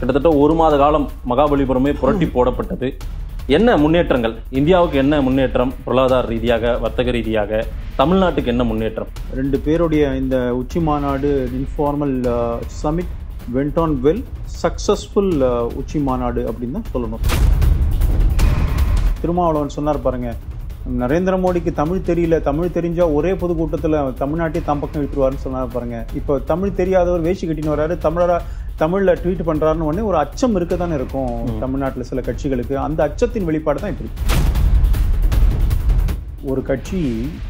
கிட்டத்தட்ட ஒரு மாத காலம் மகாபலிபுரமே புரட்டி போடப்பட்டது என்ன முன்னேற்றங்கள் இந்தியாவுக்கு என்ன முன்னேற்றம் பொருளாதார ரீதியாக வர்த்தக ரீதியாக தமிழ்நாட்டுக்கு என்ன முன்னேற்றம் ரெண்டு பேருடைய இந்த உச்சி மாநாடு informal summit went on well successful உச்சி மாநாடு அப்படின்னு தான் சொல்லணும் திருமாவளவன் சொன்னார் பாருங்க நரேந்திர மோடிக்கு தமிழ் தெரியல தமிழ் தெரிஞ்சால் ஒரே பொதுக்கூட்டத்தில் தமிழ்நாட்டை தம் பக்கம் விட்டுருவாருன்னு சொன்னார் பாருங்க இப்போ தமிழ் தெரியாதவர் வேஷி கட்டின்னு வராரு தமிழராக தமிழில் ட்வீட் பண்ணுறாருன்னு உடனே ஒரு அச்சம் இருக்க தானே இருக்கும் தமிழ்நாட்டில் சில கட்சிகளுக்கு அந்த அச்சத்தின் வெளிப்பாடு தான் இப்படி ஒரு கட்சி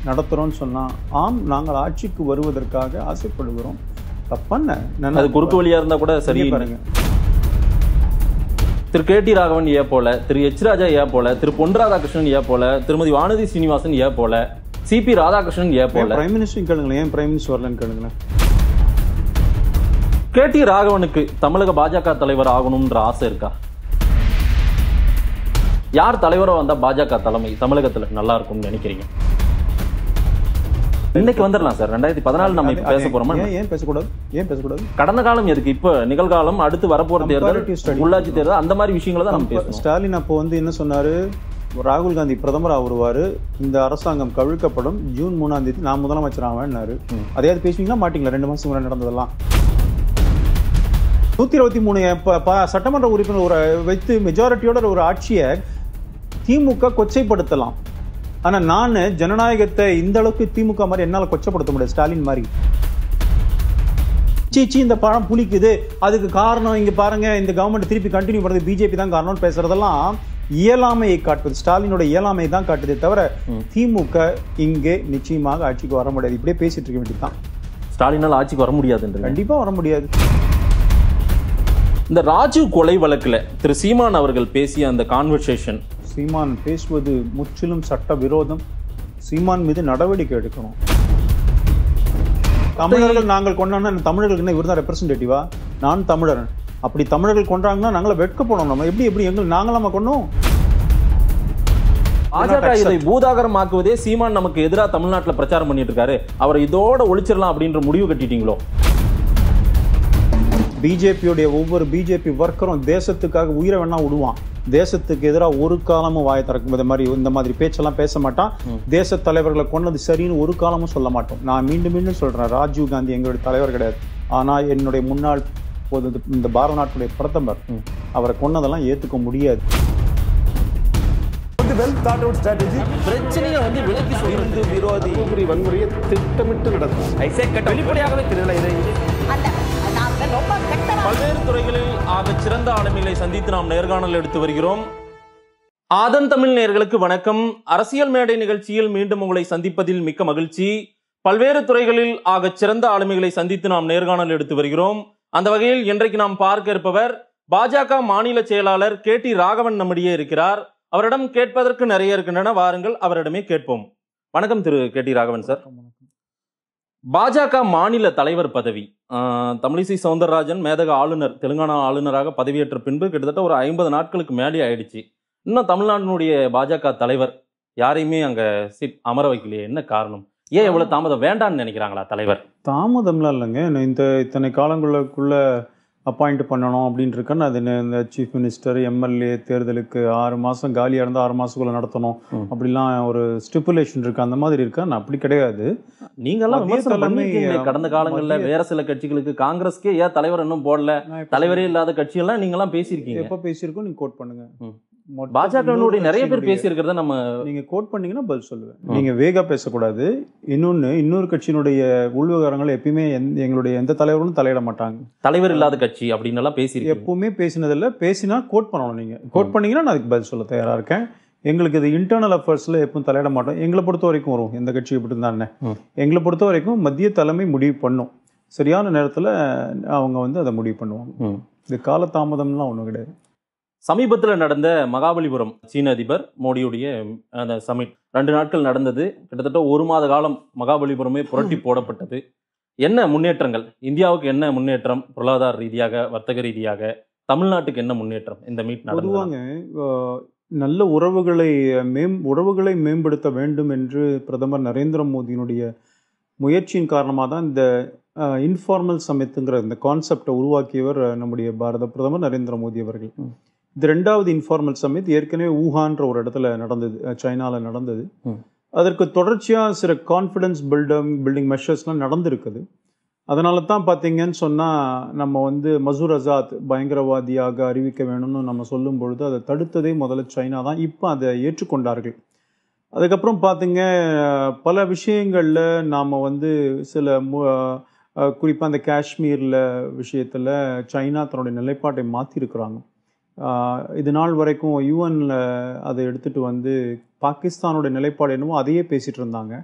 நடத்துகிறோன்னு சொன்னால் ஆம் நாங்கள் ஆட்சிக்கு வருவதற்காக ஆசைப்படுகிறோம் தப்பான அது குறுக்கு வழியாக இருந்தால் கூட சரி பாருங்க திரு கே டி ராகவன் ஏ போல திரு எச் ராஜா ஏ போல திரு பொன் ராதாகிருஷ்ணன் ஏ போல திருமதி வானதி சீனிவாசன் ஏ போல சிபி ராதாகிருஷ்ணன் ஏ போல பிரைம் மினிஸ்டர் கேளுங்களேன் ஏன் பிரைம் மினிஸ்டர் வரலன்னு கேளுங்களேன் கே டி ராகவனுக்கு தமிழக பாஜக தலைவர் ஆகணும்ன்ற ஆசை இருக்கா யார் தலைவராக வந்தால் பாஜக தலைமை தமிழகத்தில் நல்லா இருக்கும்னு நினைக்கிறீங்க இன்னைக்கு வந்துடலாம் சார் ரெண்டாயிரத்தி பதினாலு நம்ம பேச போறோமா ஏன் பேசக்கூடாது ஏன் பேசக்கூடாது கடந்த காலம் எதுக்கு இப்ப நிகழ்காலம் அடுத்து வரப்போற தேர்தல் உள்ளாட்சி தேர்தல் அந்த மாதிரி விஷயங்கள தான் நம்ம பேசுவோம் ஸ்டாலின் அப்போ வந்து என்ன சொன்னாரு ராகுல் காந்தி பிரதமர் வருவார் இந்த அரசாங்கம் கவிழ்க்கப்படும் ஜூன் மூணாம் தேதி நான் முதலமைச்சர் ஆவேன்னாரு அதையாவது பேசுவீங்களா மாட்டீங்களா ரெண்டு மாசம் முறை நடந்ததெல்லாம் நூத்தி இருபத்தி மூணு சட்டமன்ற உறுப்பினர் ஒரு வைத்து மெஜாரிட்டியோட ஒரு ஆட்சியை திமுக கொச்சைப்படுத்தலாம் ஆனா நான் ஜனநாயகத்தை இந்த அளவுக்கு திமுக மாதிரி என்னால் கொச்சப்படுத்த முடியாது ஸ்டாலின் மாதிரி சீச்சி இந்த பழம் புளிக்குது அதுக்கு காரணம் இங்க பாருங்க இந்த கவர்மெண்ட் திருப்பி கண்டினியூ பண்றது பிஜேபி தான் காரணம்னு பேசுறதெல்லாம் இயலாமையை காட்டுது ஸ்டாலினோட இயலாமையை தான் காட்டுதே தவிர திமுக இங்கே நிச்சயமாக ஆட்சிக்கு வர முடியாது இப்படியே பேசிட்டு இருக்க வேண்டியதுதான் ஸ்டாலினால் ஆட்சிக்கு வர முடியாது கண்டிப்பா வர முடியாது இந்த ராஜீவ் கொலை வழக்கில் திரு சீமான் அவர்கள் பேசிய அந்த கான்வர்சேஷன் சீமான் பேசுவது முற்றிலும் சட்ட விரோதம் சீமான் மீது நடவடிக்கை எடுக்கணும் தமிழர்கள் நாங்கள் கொண்டாடினா தமிழர்களுக்கு என்ன இவர் தான் ரெப்ரசன்டேட்டிவா நான் தமிழரன் அப்படி தமிழர்கள் கொண்டாங்கன்னா நாங்கள வெட்க போனோம் நம்ம எப்படி எப்படி எங்களுக்கு நாங்களாம கொண்டோம் பாஜக இதை பூதாகரமாக்குவதே சீமான் நமக்கு எதிராக தமிழ்நாட்டில் பிரச்சாரம் பண்ணிட்டு இருக்காரு அவரை இதோட ஒழிச்சிடலாம் அப்படின்ற முடிவு கட்டிட்டீங்களோ பிஜேபியுடைய ஒவ்வொரு பிஜேபி ஒர்க்கரும் தேசத்துக்காக உயிரை வேணா விடுவான் தேசத்துக்கு எதிராக ஒரு காலமும் வாய திறக்கும் இந்த மாதிரி இந்த மாதிரி பேச்செல்லாம் பேச மாட்டான் தேச தலைவர்களை கொண்டது சரின்னு ஒரு காலமும் சொல்ல மாட்டோம் நான் மீண்டும் மீண்டும் சொல்றேன் ராஜீவ் காந்தி எங்களுடைய தலைவர் கிடையாது ஆனால் என்னுடைய முன்னாள் இந்த பாரத நாட்டுடைய பிரதமர் அவரை கொன்னதெல்லாம் ஏற்றுக்க முடியாது ஸ்ட்ராட்டஜி வந்து விரோதி வன்முறையை திட்டமிட்டு நடக்கும் வெளிப்படையாகவே தெரியல இதை பல்வேறு துறைகளில் ஆக சிறந்த ஆளுமைகளை சந்தித்து நாம் நேர்காணல் எடுத்து வருகிறோம் ஆதன் தமிழ் நேர்களுக்கு வணக்கம் அரசியல் மேடை நிகழ்ச்சியில் மீண்டும் உங்களை சந்திப்பதில் மிக்க மகிழ்ச்சி பல்வேறு துறைகளில் ஆக சிறந்த ஆளுமைகளை சந்தித்து நாம் நேர்காணல் எடுத்து வருகிறோம் அந்த வகையில் இன்றைக்கு நாம் பார்க்க இருப்பவர் பாஜக மாநில செயலாளர் கே டி ராகவன் நம்மிடையே இருக்கிறார் அவரிடம் கேட்பதற்கு நிறைய இருக்கின்றன வாருங்கள் அவரிடமே கேட்போம் வணக்கம் திரு கே டி ராகவன் சார் பாஜக மாநில தலைவர் பதவி தமிழிசை சவுந்தரராஜன் மேதக ஆளுநர் தெலுங்கானா ஆளுநராக பதவியேற்ற பின்பு கிட்டத்தட்ட ஒரு ஐம்பது நாட்களுக்கு மேலே ஆயிடுச்சு இன்னும் தமிழ்நாட்டினுடைய பாஜக தலைவர் யாரையுமே அங்கே சீட் அமர வைக்கலையே என்ன காரணம் ஏன் எவ்வளோ தாமதம் வேண்டாம்னு நினைக்கிறாங்களா தலைவர் தாமதம்லாம் இல்லைங்க இந்த இத்தனை காலங்களுக்குள்ள அப்பாயிண்ட் பண்ணணும் இருக்கேன்னு அது இந்த சீஃப் மினிஸ்டர் எம்எல்ஏ தேர்தலுக்கு ஆறு மாதம் காலியாக இருந்தால் ஆறு மாதத்துக்குள்ளே நடத்தணும் அப்படிலாம் ஒரு ஸ்டிப்புலேஷன் இருக்குது அந்த மாதிரி இருக்கா நான் அப்படி கிடையாது நீங்கள்லாம் கடந்த காலங்களில் வேற சில கட்சிகளுக்கு காங்கிரஸ்க்கே ஏன் தலைவர் இன்னும் போடல தலைவரே இல்லாத கட்சியெல்லாம் நீங்களாம் பேசியிருக்கீங்க எப்போ பேசியிருக்கோம் நீங்கள் கோட் பண்ணுங்கள் பாஜகவினுடைய நிறைய பேர் பேசியிருக்கிறத நம்ம நீங்க கோட் பண்ணீங்கன்னா பதில் சொல்லுவேன் நீங்க வேகா பேசக்கூடாது இன்னொன்னு இன்னொரு கட்சியினுடைய உள்விவகாரங்கள் எப்பயுமே எங்களுடைய எந்த தலைவரும் தலையிட மாட்டாங்க தலைவர் இல்லாத கட்சி அப்படின்னு எல்லாம் பேசி எப்பவுமே பேசினதில்ல பேசினா கோட் பண்ணணும் நீங்க கோட் பண்ணீங்கன்னா நான் அதுக்கு பதில் சொல்ல தயாரா இருக்கேன் எங்களுக்கு இது இன்டர்னல் அஃபேர்ஸில் எப்பவும் தலையிட மாட்டோம் எங்களை பொறுத்த வரைக்கும் வரும் எந்த கட்சி இப்படி இருந்தானே எங்களை பொறுத்த வரைக்கும் மத்திய தலைமை முடிவு பண்ணும் சரியான நேரத்தில் அவங்க வந்து அதை முடிவு பண்ணுவாங்க இது காலதாமதம்லாம் ஒன்றும் கிடையாது சமீபத்தில் நடந்த மகாபலிபுரம் சீன அதிபர் மோடியுடைய அந்த சமிட் ரெண்டு நாட்கள் நடந்தது கிட்டத்தட்ட ஒரு மாத காலம் மகாபலிபுரமே புரட்டி போடப்பட்டது என்ன முன்னேற்றங்கள் இந்தியாவுக்கு என்ன முன்னேற்றம் பொருளாதார ரீதியாக வர்த்தக ரீதியாக தமிழ்நாட்டுக்கு என்ன முன்னேற்றம் இந்த மீட் பொதுவாங்க நல்ல உறவுகளை மேம் உறவுகளை மேம்படுத்த வேண்டும் என்று பிரதமர் நரேந்திர மோடியினுடைய முயற்சியின் காரணமாக தான் இந்த இன்ஃபார்மல் சமித்துங்கிற இந்த கான்செப்டை உருவாக்கியவர் நம்முடைய பாரத பிரதமர் நரேந்திர மோடி அவர்கள் இது ரெண்டாவது இன்ஃபார்மல் சம்மிட் ஏற்கனவே ஊஹான்ற ஒரு இடத்துல நடந்தது சைனாவில் நடந்தது அதற்கு தொடர்ச்சியாக சில கான்ஃபிடன்ஸ் பில்டிங் பில்டிங் மெஷர்ஸ்லாம் நடந்திருக்குது அதனால தான் பார்த்தீங்கன்னு சொன்னால் நம்ம வந்து மசூர் அசாத் பயங்கரவாதியாக அறிவிக்க வேணும்னு நம்ம சொல்லும் பொழுது அதை தடுத்ததே முதல்ல சைனா தான் இப்போ அதை ஏற்றுக்கொண்டார்கள் அதுக்கப்புறம் பார்த்திங்க பல விஷயங்களில் நாம் வந்து சில குறிப்பாக அந்த காஷ்மீரில் விஷயத்தில் சைனா தன்னுடைய நிலைப்பாட்டை மாற்றிருக்கிறாங்க இது நாள் வரைக்கும் யூஎனில் அதை எடுத்துகிட்டு வந்து பாகிஸ்தானோட நிலைப்பாடு என்னவோ அதையே பேசிகிட்டு இருந்தாங்க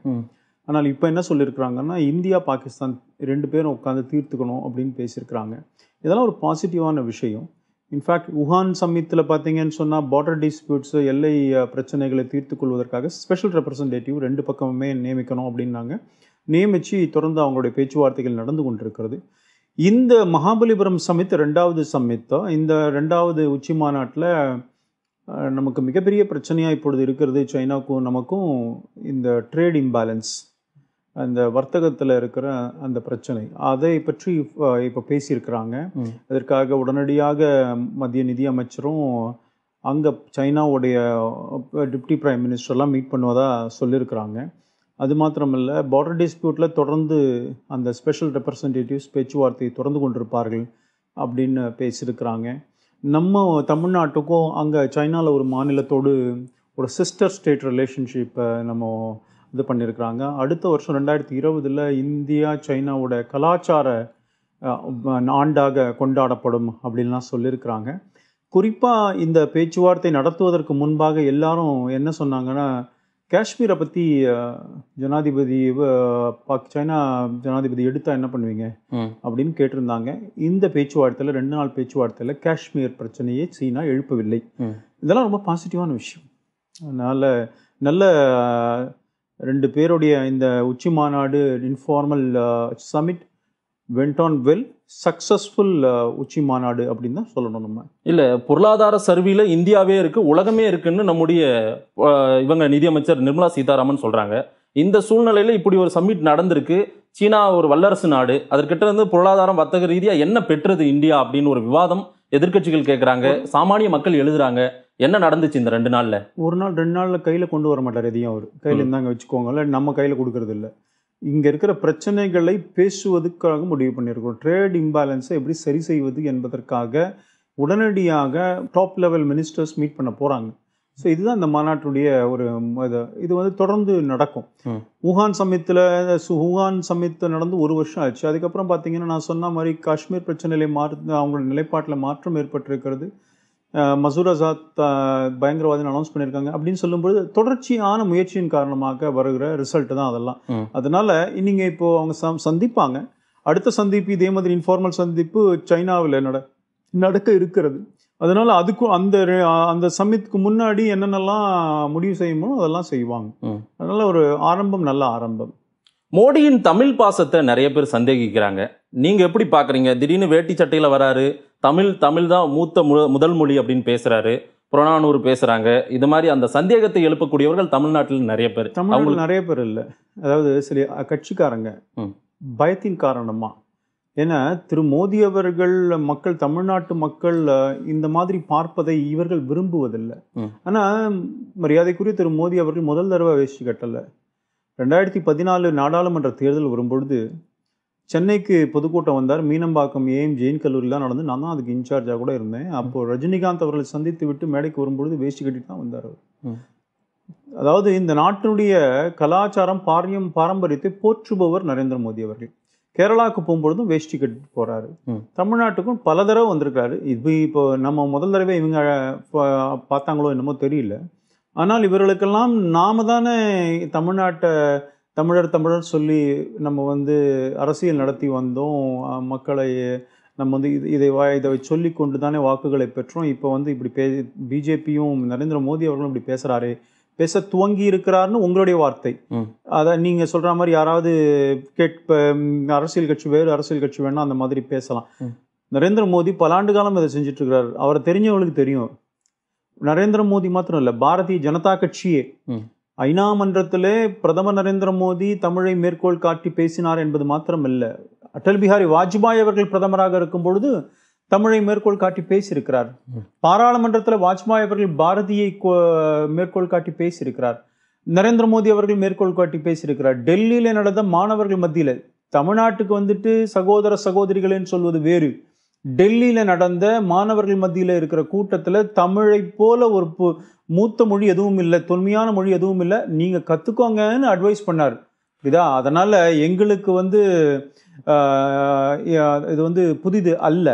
ஆனால் இப்போ என்ன சொல்லியிருக்கிறாங்கன்னா இந்தியா பாகிஸ்தான் ரெண்டு பேரும் உட்காந்து தீர்த்துக்கணும் அப்படின்னு பேசியிருக்கிறாங்க இதெல்லாம் ஒரு பாசிட்டிவான விஷயம் இன்ஃபேக்ட் உஹான் சமீத்தில் பார்த்தீங்கன்னு சொன்னால் பார்டர் டிஸ்பியூட்ஸு எல்லை பிரச்சனைகளை தீர்த்து கொள்வதற்காக ஸ்பெஷல் ரெப்ரசன்டேட்டிவ் ரெண்டு பக்கமுமே நியமிக்கணும் அப்படின்னாங்க நியமித்து தொடர்ந்து அவங்களுடைய பேச்சுவார்த்தைகள் நடந்து கொண்டிருக்கிறது இந்த மகாபலிபுரம் சம்மித் ரெண்டாவது சமித்தம் இந்த ரெண்டாவது உச்சி மாநாட்டில் நமக்கு மிகப்பெரிய பிரச்சனையாக இப்பொழுது இருக்கிறது சைனாக்கும் நமக்கும் இந்த ட்ரேட் இம்பேலன்ஸ் அந்த வர்த்தகத்தில் இருக்கிற அந்த பிரச்சனை அதை பற்றி இப்போ பேசியிருக்கிறாங்க அதற்காக உடனடியாக மத்திய நிதியமைச்சரும் அங்கே சைனாவுடைய டிப்டி பிரைம் மினிஸ்டர்லாம் மீட் பண்ணுவதாக சொல்லியிருக்கிறாங்க அது மாத்திரமல்ல பார்டர் டிஸ்பியூட்டில் தொடர்ந்து அந்த ஸ்பெஷல் ரெப்ரசன்டேட்டிவ்ஸ் பேச்சுவார்த்தை தொடர்ந்து கொண்டிருப்பார்கள் அப்படின்னு பேசியிருக்கிறாங்க நம்ம தமிழ்நாட்டுக்கும் அங்கே சைனாவில் ஒரு மாநிலத்தோடு ஒரு சிஸ்டர் ஸ்டேட் ரிலேஷன்ஷிப்பை நம்ம இது பண்ணியிருக்கிறாங்க அடுத்த வருஷம் ரெண்டாயிரத்தி இருபதில் இந்தியா சைனாவோட கலாச்சார ஆண்டாக கொண்டாடப்படும் அப்படின்லாம் சொல்லியிருக்கிறாங்க குறிப்பாக இந்த பேச்சுவார்த்தை நடத்துவதற்கு முன்பாக எல்லாரும் என்ன சொன்னாங்கன்னா காஷ்மீரை பற்றி ஜனாதிபதி சைனா ஜனாதிபதி எடுத்தால் என்ன பண்ணுவீங்க அப்படின்னு கேட்டிருந்தாங்க இந்த பேச்சுவார்த்தையில் ரெண்டு நாள் பேச்சுவார்த்தையில் காஷ்மீர் பிரச்சனையை சீனா எழுப்பவில்லை இதெல்லாம் ரொம்ப பாசிட்டிவான விஷயம் அதனால் நல்ல ரெண்டு பேருடைய இந்த உச்சி மாநாடு informal summit went on well successful உச்சி மாநாடு அப்படின்னு தான் சொல்லணும் நம்ம இல்லை பொருளாதார சரிவில் இந்தியாவே இருக்குது உலகமே இருக்குன்னு நம்முடைய இவங்க நிதியமைச்சர் நிர்மலா சீதாராமன் சொல்கிறாங்க இந்த சூழ்நிலையில் இப்படி ஒரு சம்மிட் நடந்திருக்கு சீனா ஒரு வல்லரசு நாடு அதற்கிட்ட இருந்து பொருளாதாரம் வர்த்தக ரீதியாக என்ன பெற்றது இந்தியா அப்படின்னு ஒரு விவாதம் எதிர்கட்சிகள் கேட்குறாங்க சாமானிய மக்கள் எழுதுறாங்க என்ன நடந்துச்சு இந்த ரெண்டு நாளில் ஒரு நாள் ரெண்டு நாளில் கையில் கொண்டு வர மாட்டார் எதையும் அவர் கையில் இருந்தாங்க வச்சுக்கோங்க இல்லை நம்ம கையில் கொடுக்கறது இல்லை இங்கே இருக்கிற பிரச்சனைகளை பேசுவதற்காக முடிவு பண்ணியிருக்கோம் ட்ரேட் இம்பேலன்ஸை எப்படி சரி செய்வது என்பதற்காக உடனடியாக டாப் லெவல் மினிஸ்டர்ஸ் மீட் பண்ண போகிறாங்க ஸோ இதுதான் இந்த மாநாட்டுடைய ஒரு இது இது வந்து தொடர்ந்து நடக்கும் வுஹான் சமயத்தில் வுஹான் சமயத்தில் நடந்து ஒரு வருஷம் ஆச்சு அதுக்கப்புறம் பார்த்தீங்கன்னா நான் சொன்ன மாதிரி காஷ்மீர் பிரச்சனையிலே மாற்று அவங்களோட நிலைப்பாட்டில் மாற்றம் ஏற்பட்டிருக்கிறது மசூர் அசாத் பயங்கரவாதின்னு அனௌன்ஸ் பண்ணியிருக்காங்க அப்படின்னு சொல்லும்போது தொடர்ச்சியான முயற்சியின் காரணமாக வருகிற ரிசல்ட் தான் அதெல்லாம் அதனால் நீங்கள் இப்போது அவங்க சம் சந்திப்பாங்க அடுத்த சந்திப்பு இதே மாதிரி இன்ஃபார்மல் சந்திப்பு சைனாவில் நட நடக்க இருக்கிறது அதனால் அதுக்கும் அந்த அந்த சம்மித்துக்கு முன்னாடி என்னென்னலாம் முடிவு செய்யுமோ அதெல்லாம் செய்வாங்க அதனால் ஒரு ஆரம்பம் நல்ல ஆரம்பம் மோடியின் தமிழ் பாசத்தை நிறைய பேர் சந்தேகிக்கிறாங்க நீங்கள் எப்படி பார்க்குறீங்க திடீர்னு வேட்டி சட்டையில் வராரு தமிழ் தமிழ் தான் மூத்த முதல் மொழி அப்படின்னு பேசுகிறாரு புறநானூறு பேசுகிறாங்க இது மாதிரி அந்த சந்தேகத்தை எழுப்பக்கூடியவர்கள் தமிழ்நாட்டில் நிறைய பேர் அவங்களுக்கு நிறைய பேர் இல்லை அதாவது சில கட்சிக்காரங்க பயத்தின் காரணமாக ஏன்னா திரு மோடி அவர்கள் மக்கள் தமிழ்நாட்டு மக்கள் இந்த மாதிரி பார்ப்பதை இவர்கள் விரும்புவதில்லை ஆனால் மரியாதைக்குரிய திரு மோடி அவர்கள் முதல் தடவை வேஷ்டி கட்டலை ரெண்டாயிரத்தி பதினாலு நாடாளுமன்ற தேர்தல் வரும்பொழுது சென்னைக்கு பொதுக்கூட்டம் வந்தார் மீனம்பாக்கம் ஏஎம் ஜெயின் கல்லூரியில் தான் நடந்து நான் தான் அதுக்கு இன்சார்ஜாக கூட இருந்தேன் அப்போது ரஜினிகாந்த் அவர்களை சந்தித்து விட்டு மேடைக்கு வரும்பொழுது வேஷ்டி கட்டிட்டு தான் வந்தார் அதாவது இந்த நாட்டினுடைய கலாச்சாரம் பாரியம் பாரம்பரியத்தை போற்றுபவர் நரேந்திர மோடி அவர்கள் கேரளாவுக்கு போகும்பொழுதும் வேஷ்டி கட்டிட்டு போகிறாரு தமிழ்நாட்டுக்கும் பல தடவை வந்திருக்காரு இது இப்போ நம்ம முதல் தடவை இவங்க பார்த்தாங்களோ என்னமோ தெரியல ஆனால் இவர்களுக்கெல்லாம் நாம தானே தமிழ்நாட்டை தமிழர் தமிழர் சொல்லி நம்ம வந்து அரசியல் நடத்தி வந்தோம் மக்களை நம்ம வந்து இது இதை இதை சொல்லி கொண்டு தானே வாக்குகளை பெற்றோம் இப்போ வந்து இப்படி பே பிஜேபியும் நரேந்திர மோடி அவர்களும் இப்படி பேசுகிறாரு பேச துவங்கி இருக்கிறார்னு உங்களுடைய வார்த்தை அதான் நீங்கள் சொல்கிற மாதிரி யாராவது கேட்ப அரசியல் கட்சி வேறு அரசியல் கட்சி வேணால் அந்த மாதிரி பேசலாம் நரேந்திர மோடி பல ஆண்டு காலம் இதை செஞ்சுட்டு இருக்கிறார் அவரை தெரிஞ்சவங்களுக்கு தெரியும் நரேந்திர மோடி மாத்திரம் இல்லை பாரதிய ஜனதா கட்சியே ஐநா மன்றத்திலே பிரதமர் நரேந்திர மோடி தமிழை மேற்கோள் காட்டி பேசினார் என்பது இல்லை அடல் பிஹாரி வாஜ்பாய் அவர்கள் பிரதமராக இருக்கும் பொழுது தமிழை மேற்கோள் காட்டி பேசியிருக்கிறார் பாராளுமன்றத்தில் வாஜ்பாய் அவர்கள் பாரதியை மேற்கோள் காட்டி பேசியிருக்கிறார் நரேந்திர மோடி அவர்கள் மேற்கோள் காட்டி பேசியிருக்கிறார் டெல்லியில் நடந்த மாணவர்கள் மத்தியில் தமிழ்நாட்டுக்கு வந்துட்டு சகோதர சகோதரிகளேன்னு சொல்வது வேறு டெல்லியில் நடந்த மாணவர்கள் மத்தியில் இருக்கிற கூட்டத்தில் தமிழை போல ஒரு மூத்த மொழி எதுவும் இல்லை தொன்மையான மொழி எதுவும் இல்லை நீங்கள் கற்றுக்கோங்கன்னு அட்வைஸ் பண்ணார் இதா அதனால் எங்களுக்கு வந்து இது வந்து புதிது அல்ல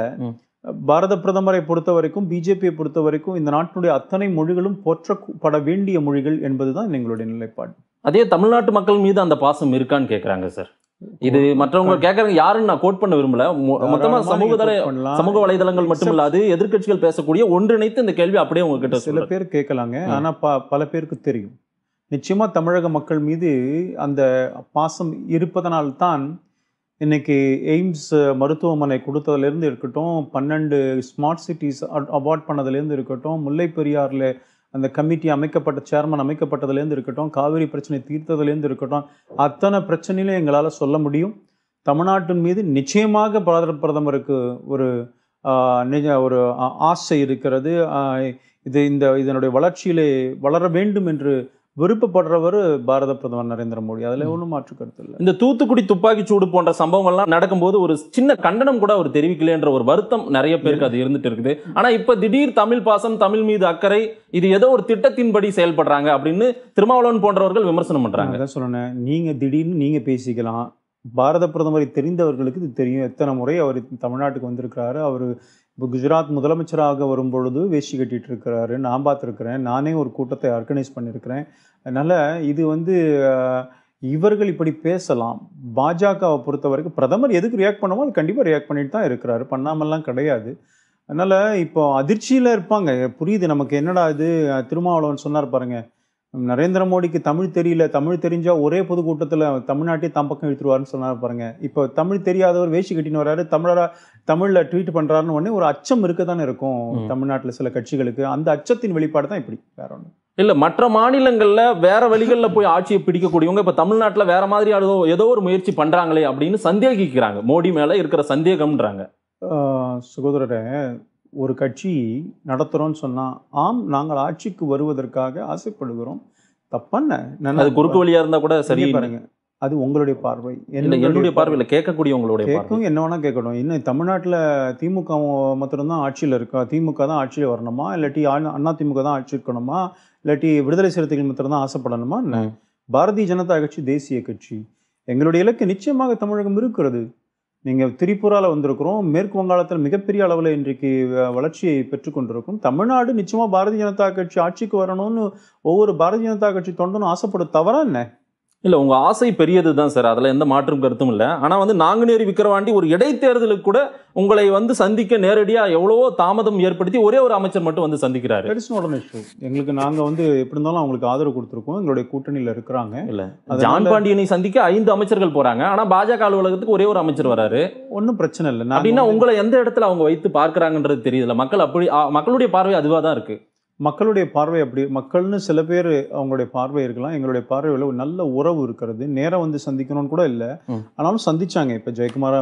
பாரத பிரதமரை பொறுத்த வரைக்கும் பிஜேபியை பொறுத்த வரைக்கும் இந்த நாட்டினுடைய அத்தனை மொழிகளும் போற்றப்பட வேண்டிய மொழிகள் என்பதுதான் எங்களுடைய நிலைப்பாடு அதே தமிழ்நாட்டு மக்கள் மீது அந்த பாசம் இருக்கான்னு கேட்குறாங்க சார் இது மற்றவங்க கேட்கறவங்க யாருன்னு நான் கோட் பண்ண விரும்பல மொத்தமா சமூக சமூக வலைதளங்கள் மட்டும் இல்லாது எதிர்கட்சிகள் பேசக்கூடிய ஒன்றிணைத்து இந்த கேள்வி அப்படியே உங்ககிட்ட சில பேர் கேட்கலாங்க ஆனா ப பல பேருக்கு தெரியும் நிச்சயமா தமிழக மக்கள் மீது அந்த பாசம் இருப்பதனால்தான் இன்னைக்கு எய்ம்ஸ் மருத்துவமனை கொடுத்ததுலேருந்து இருக்கட்டும் பன்னெண்டு ஸ்மார்ட் சிட்டிஸ் அவார்ட் பண்ணதுலேருந்து இருக்கட்டும் முல்லை பெரியாரில் அந்த கமிட்டி அமைக்கப்பட்ட சேர்மன் அமைக்கப்பட்டதுலேருந்து இருக்கட்டும் காவிரி பிரச்சனை தீர்த்ததுலேருந்து இருக்கட்டும் அத்தனை பிரச்சனையிலும் எங்களால் சொல்ல முடியும் தமிழ்நாட்டின் மீது நிச்சயமாக பாரத பிரதமருக்கு ஒரு நிஜ ஒரு ஆசை இருக்கிறது இது இந்த இதனுடைய வளர்ச்சியிலே வளர வேண்டும் என்று விருப்பப்படுறவர் பாரத பிரதமர் நரேந்திர மோடி அதில் ஒன்றும் மாற்று கருத்து இல்லை இந்த தூத்துக்குடி துப்பாக்கி சூடு போன்ற சம்பவங்கள்லாம் நடக்கும்போது ஒரு சின்ன கண்டனம் கூட அவர் தெரிவிக்கலன்ற ஒரு வருத்தம் நிறைய பேருக்கு அது இருந்துட்டு இருக்குது ஆனால் இப்போ திடீர் தமிழ் பாசம் தமிழ் மீது அக்கறை இது ஏதோ ஒரு திட்டத்தின்படி செயல்படுறாங்க அப்படின்னு திருமாவளவன் போன்றவர்கள் விமர்சனம் பண்ணுறாங்க அதான் சொன்னேன் நீங்கள் திடீர்னு நீங்கள் பேசிக்கலாம் பாரத பிரதமரை தெரிந்தவர்களுக்கு இது தெரியும் எத்தனை முறை அவர் தமிழ்நாட்டுக்கு வந்திருக்கிறாரு அவர் இப்போ குஜராத் முதலமைச்சராக வரும்பொழுது வேஷ்டி கட்டிகிட்டு இருக்கிறாரு நான் பார்த்துருக்குறேன் நானே ஒரு கூட்டத்தை ஆர்கனைஸ் பண்ணியிருக்கிறேன் அதனால் இது வந்து இவர்கள் இப்படி பேசலாம் பாஜகவை பொறுத்த வரைக்கும் பிரதமர் எதுக்கு ரியாக்ட் பண்ணுமோ அது கண்டிப்பாக ரியாக்ட் பண்ணிட்டு தான் இருக்கிறாரு பண்ணாமல்லாம் கிடையாது அதனால் இப்போ அதிர்ச்சியில் இருப்பாங்க புரியுது நமக்கு என்னடா இது திருமாவளவன் சொன்னார் பாருங்கள் நரேந்திர மோடிக்கு தமிழ் தெரியல தமிழ் தெரிஞ்சால் ஒரே பொதுக்கூட்டத்தில் தமிழ்நாட்டே தம் பக்கம் இழுத்துருவாருன்னு சொன்னார் பாருங்கள் இப்போ தமிழ் தெரியாதவர் வேஷி கட்டின்னு வராரு தமிழராக தமிழில் ட்வீட் பண்ணுறாருன்னு உடனே ஒரு அச்சம் இருக்க தானே இருக்கும் தமிழ்நாட்டில் சில கட்சிகளுக்கு அந்த அச்சத்தின் வெளிப்பாடு தான் இப்படி வேற ஒன்று இல்லை மற்ற மாநிலங்களில் வேற வழிகளில் போய் ஆட்சியை பிடிக்கக்கூடியவங்க இப்போ தமிழ்நாட்டில் வேற மாதிரி ஏதோ ஏதோ ஒரு முயற்சி பண்ணுறாங்களே அப்படின்னு சந்தேகிக்கிறாங்க மோடி மேலே இருக்கிற சந்தேகம்ன்றாங்க சகோதரரை ஒரு கட்சி நடத்துகிறோம்னு சொன்னால் ஆம் நாங்கள் ஆட்சிக்கு வருவதற்காக ஆசைப்படுகிறோம் தப்பான அது குறுக்கு வழியாக இருந்தால் கூட சரி பாருங்கள் அது உங்களுடைய பார்வை என்னுடைய பார்வையில் கேட்கக்கூடிய உங்களுடைய கேட்கும் என்ன வேணால் கேட்கணும் இன்னும் தமிழ்நாட்டில் திமுக மாத்திரம்தான் ஆட்சியில் இருக்கா திமுக தான் ஆட்சியில் வரணுமா இல்லாட்டி அண்ணா திமுக தான் ஆட்சி இருக்கணுமா இல்லாட்டி விடுதலை சிறுத்தைகள் மாத்திரம் தான் ஆசைப்படணுமா என்ன பாரதிய ஜனதா கட்சி தேசிய கட்சி எங்களுடைய இலக்கு நிச்சயமாக தமிழகம் இருக்கிறது நீங்கள் திரிபுராவில் வந்திருக்கிறோம் மேற்கு வங்காளத்தில் மிகப்பெரிய அளவில் இன்றைக்கு வளர்ச்சியை பெற்றுக்கொண்டிருக்கும் தமிழ்நாடு நிச்சயமாக பாரதிய ஜனதா கட்சி ஆட்சிக்கு வரணும்னு ஒவ்வொரு பாரதிய ஜனதா கட்சி தொண்டனும் ஆசைப்படும் தவறா என்ன இல்லை உங்கள் ஆசை பெரியது தான் சார் அதில் எந்த மாற்றும் கருத்தும் இல்லை ஆனால் வந்து நாங்குநேரி விக்கிரவாண்டி ஒரு இடைத்தேர்தலுக்கு கூட உங்களை வந்து சந்திக்க நேரடியாக எவ்வளவோ தாமதம் ஏற்படுத்தி ஒரே ஒரு அமைச்சர் மட்டும் வந்து சந்திக்கிறாரு எங்களுக்கு நாங்கள் வந்து எப்படி இருந்தாலும் அவங்களுக்கு ஆதரவு கொடுத்துருக்கோம் எங்களுடைய கூட்டணியில் இருக்கிறாங்க இல்லை ஜான் பாண்டியனை சந்திக்க ஐந்து அமைச்சர்கள் போகிறாங்க ஆனால் பாஜக அலுவலகத்துக்கு ஒரே ஒரு அமைச்சர் வராரு ஒன்றும் பிரச்சனை இல்லை அப்படின்னா உங்களை எந்த இடத்துல அவங்க வைத்து பார்க்குறாங்கன்றது தெரியல மக்கள் அப்படி மக்களுடைய பார்வை அதுவாக தான் இருக்குது மக்களுடைய பார்வை அப்படி மக்கள்னு சில பேர் அவங்களுடைய பார்வை இருக்கலாம் எங்களுடைய பார்வையில் ஒரு நல்ல உறவு இருக்கிறது நேராக வந்து சந்திக்கணும்னு கூட இல்லை ஆனாலும் சந்திச்சாங்க இப்போ ஜெயக்குமார்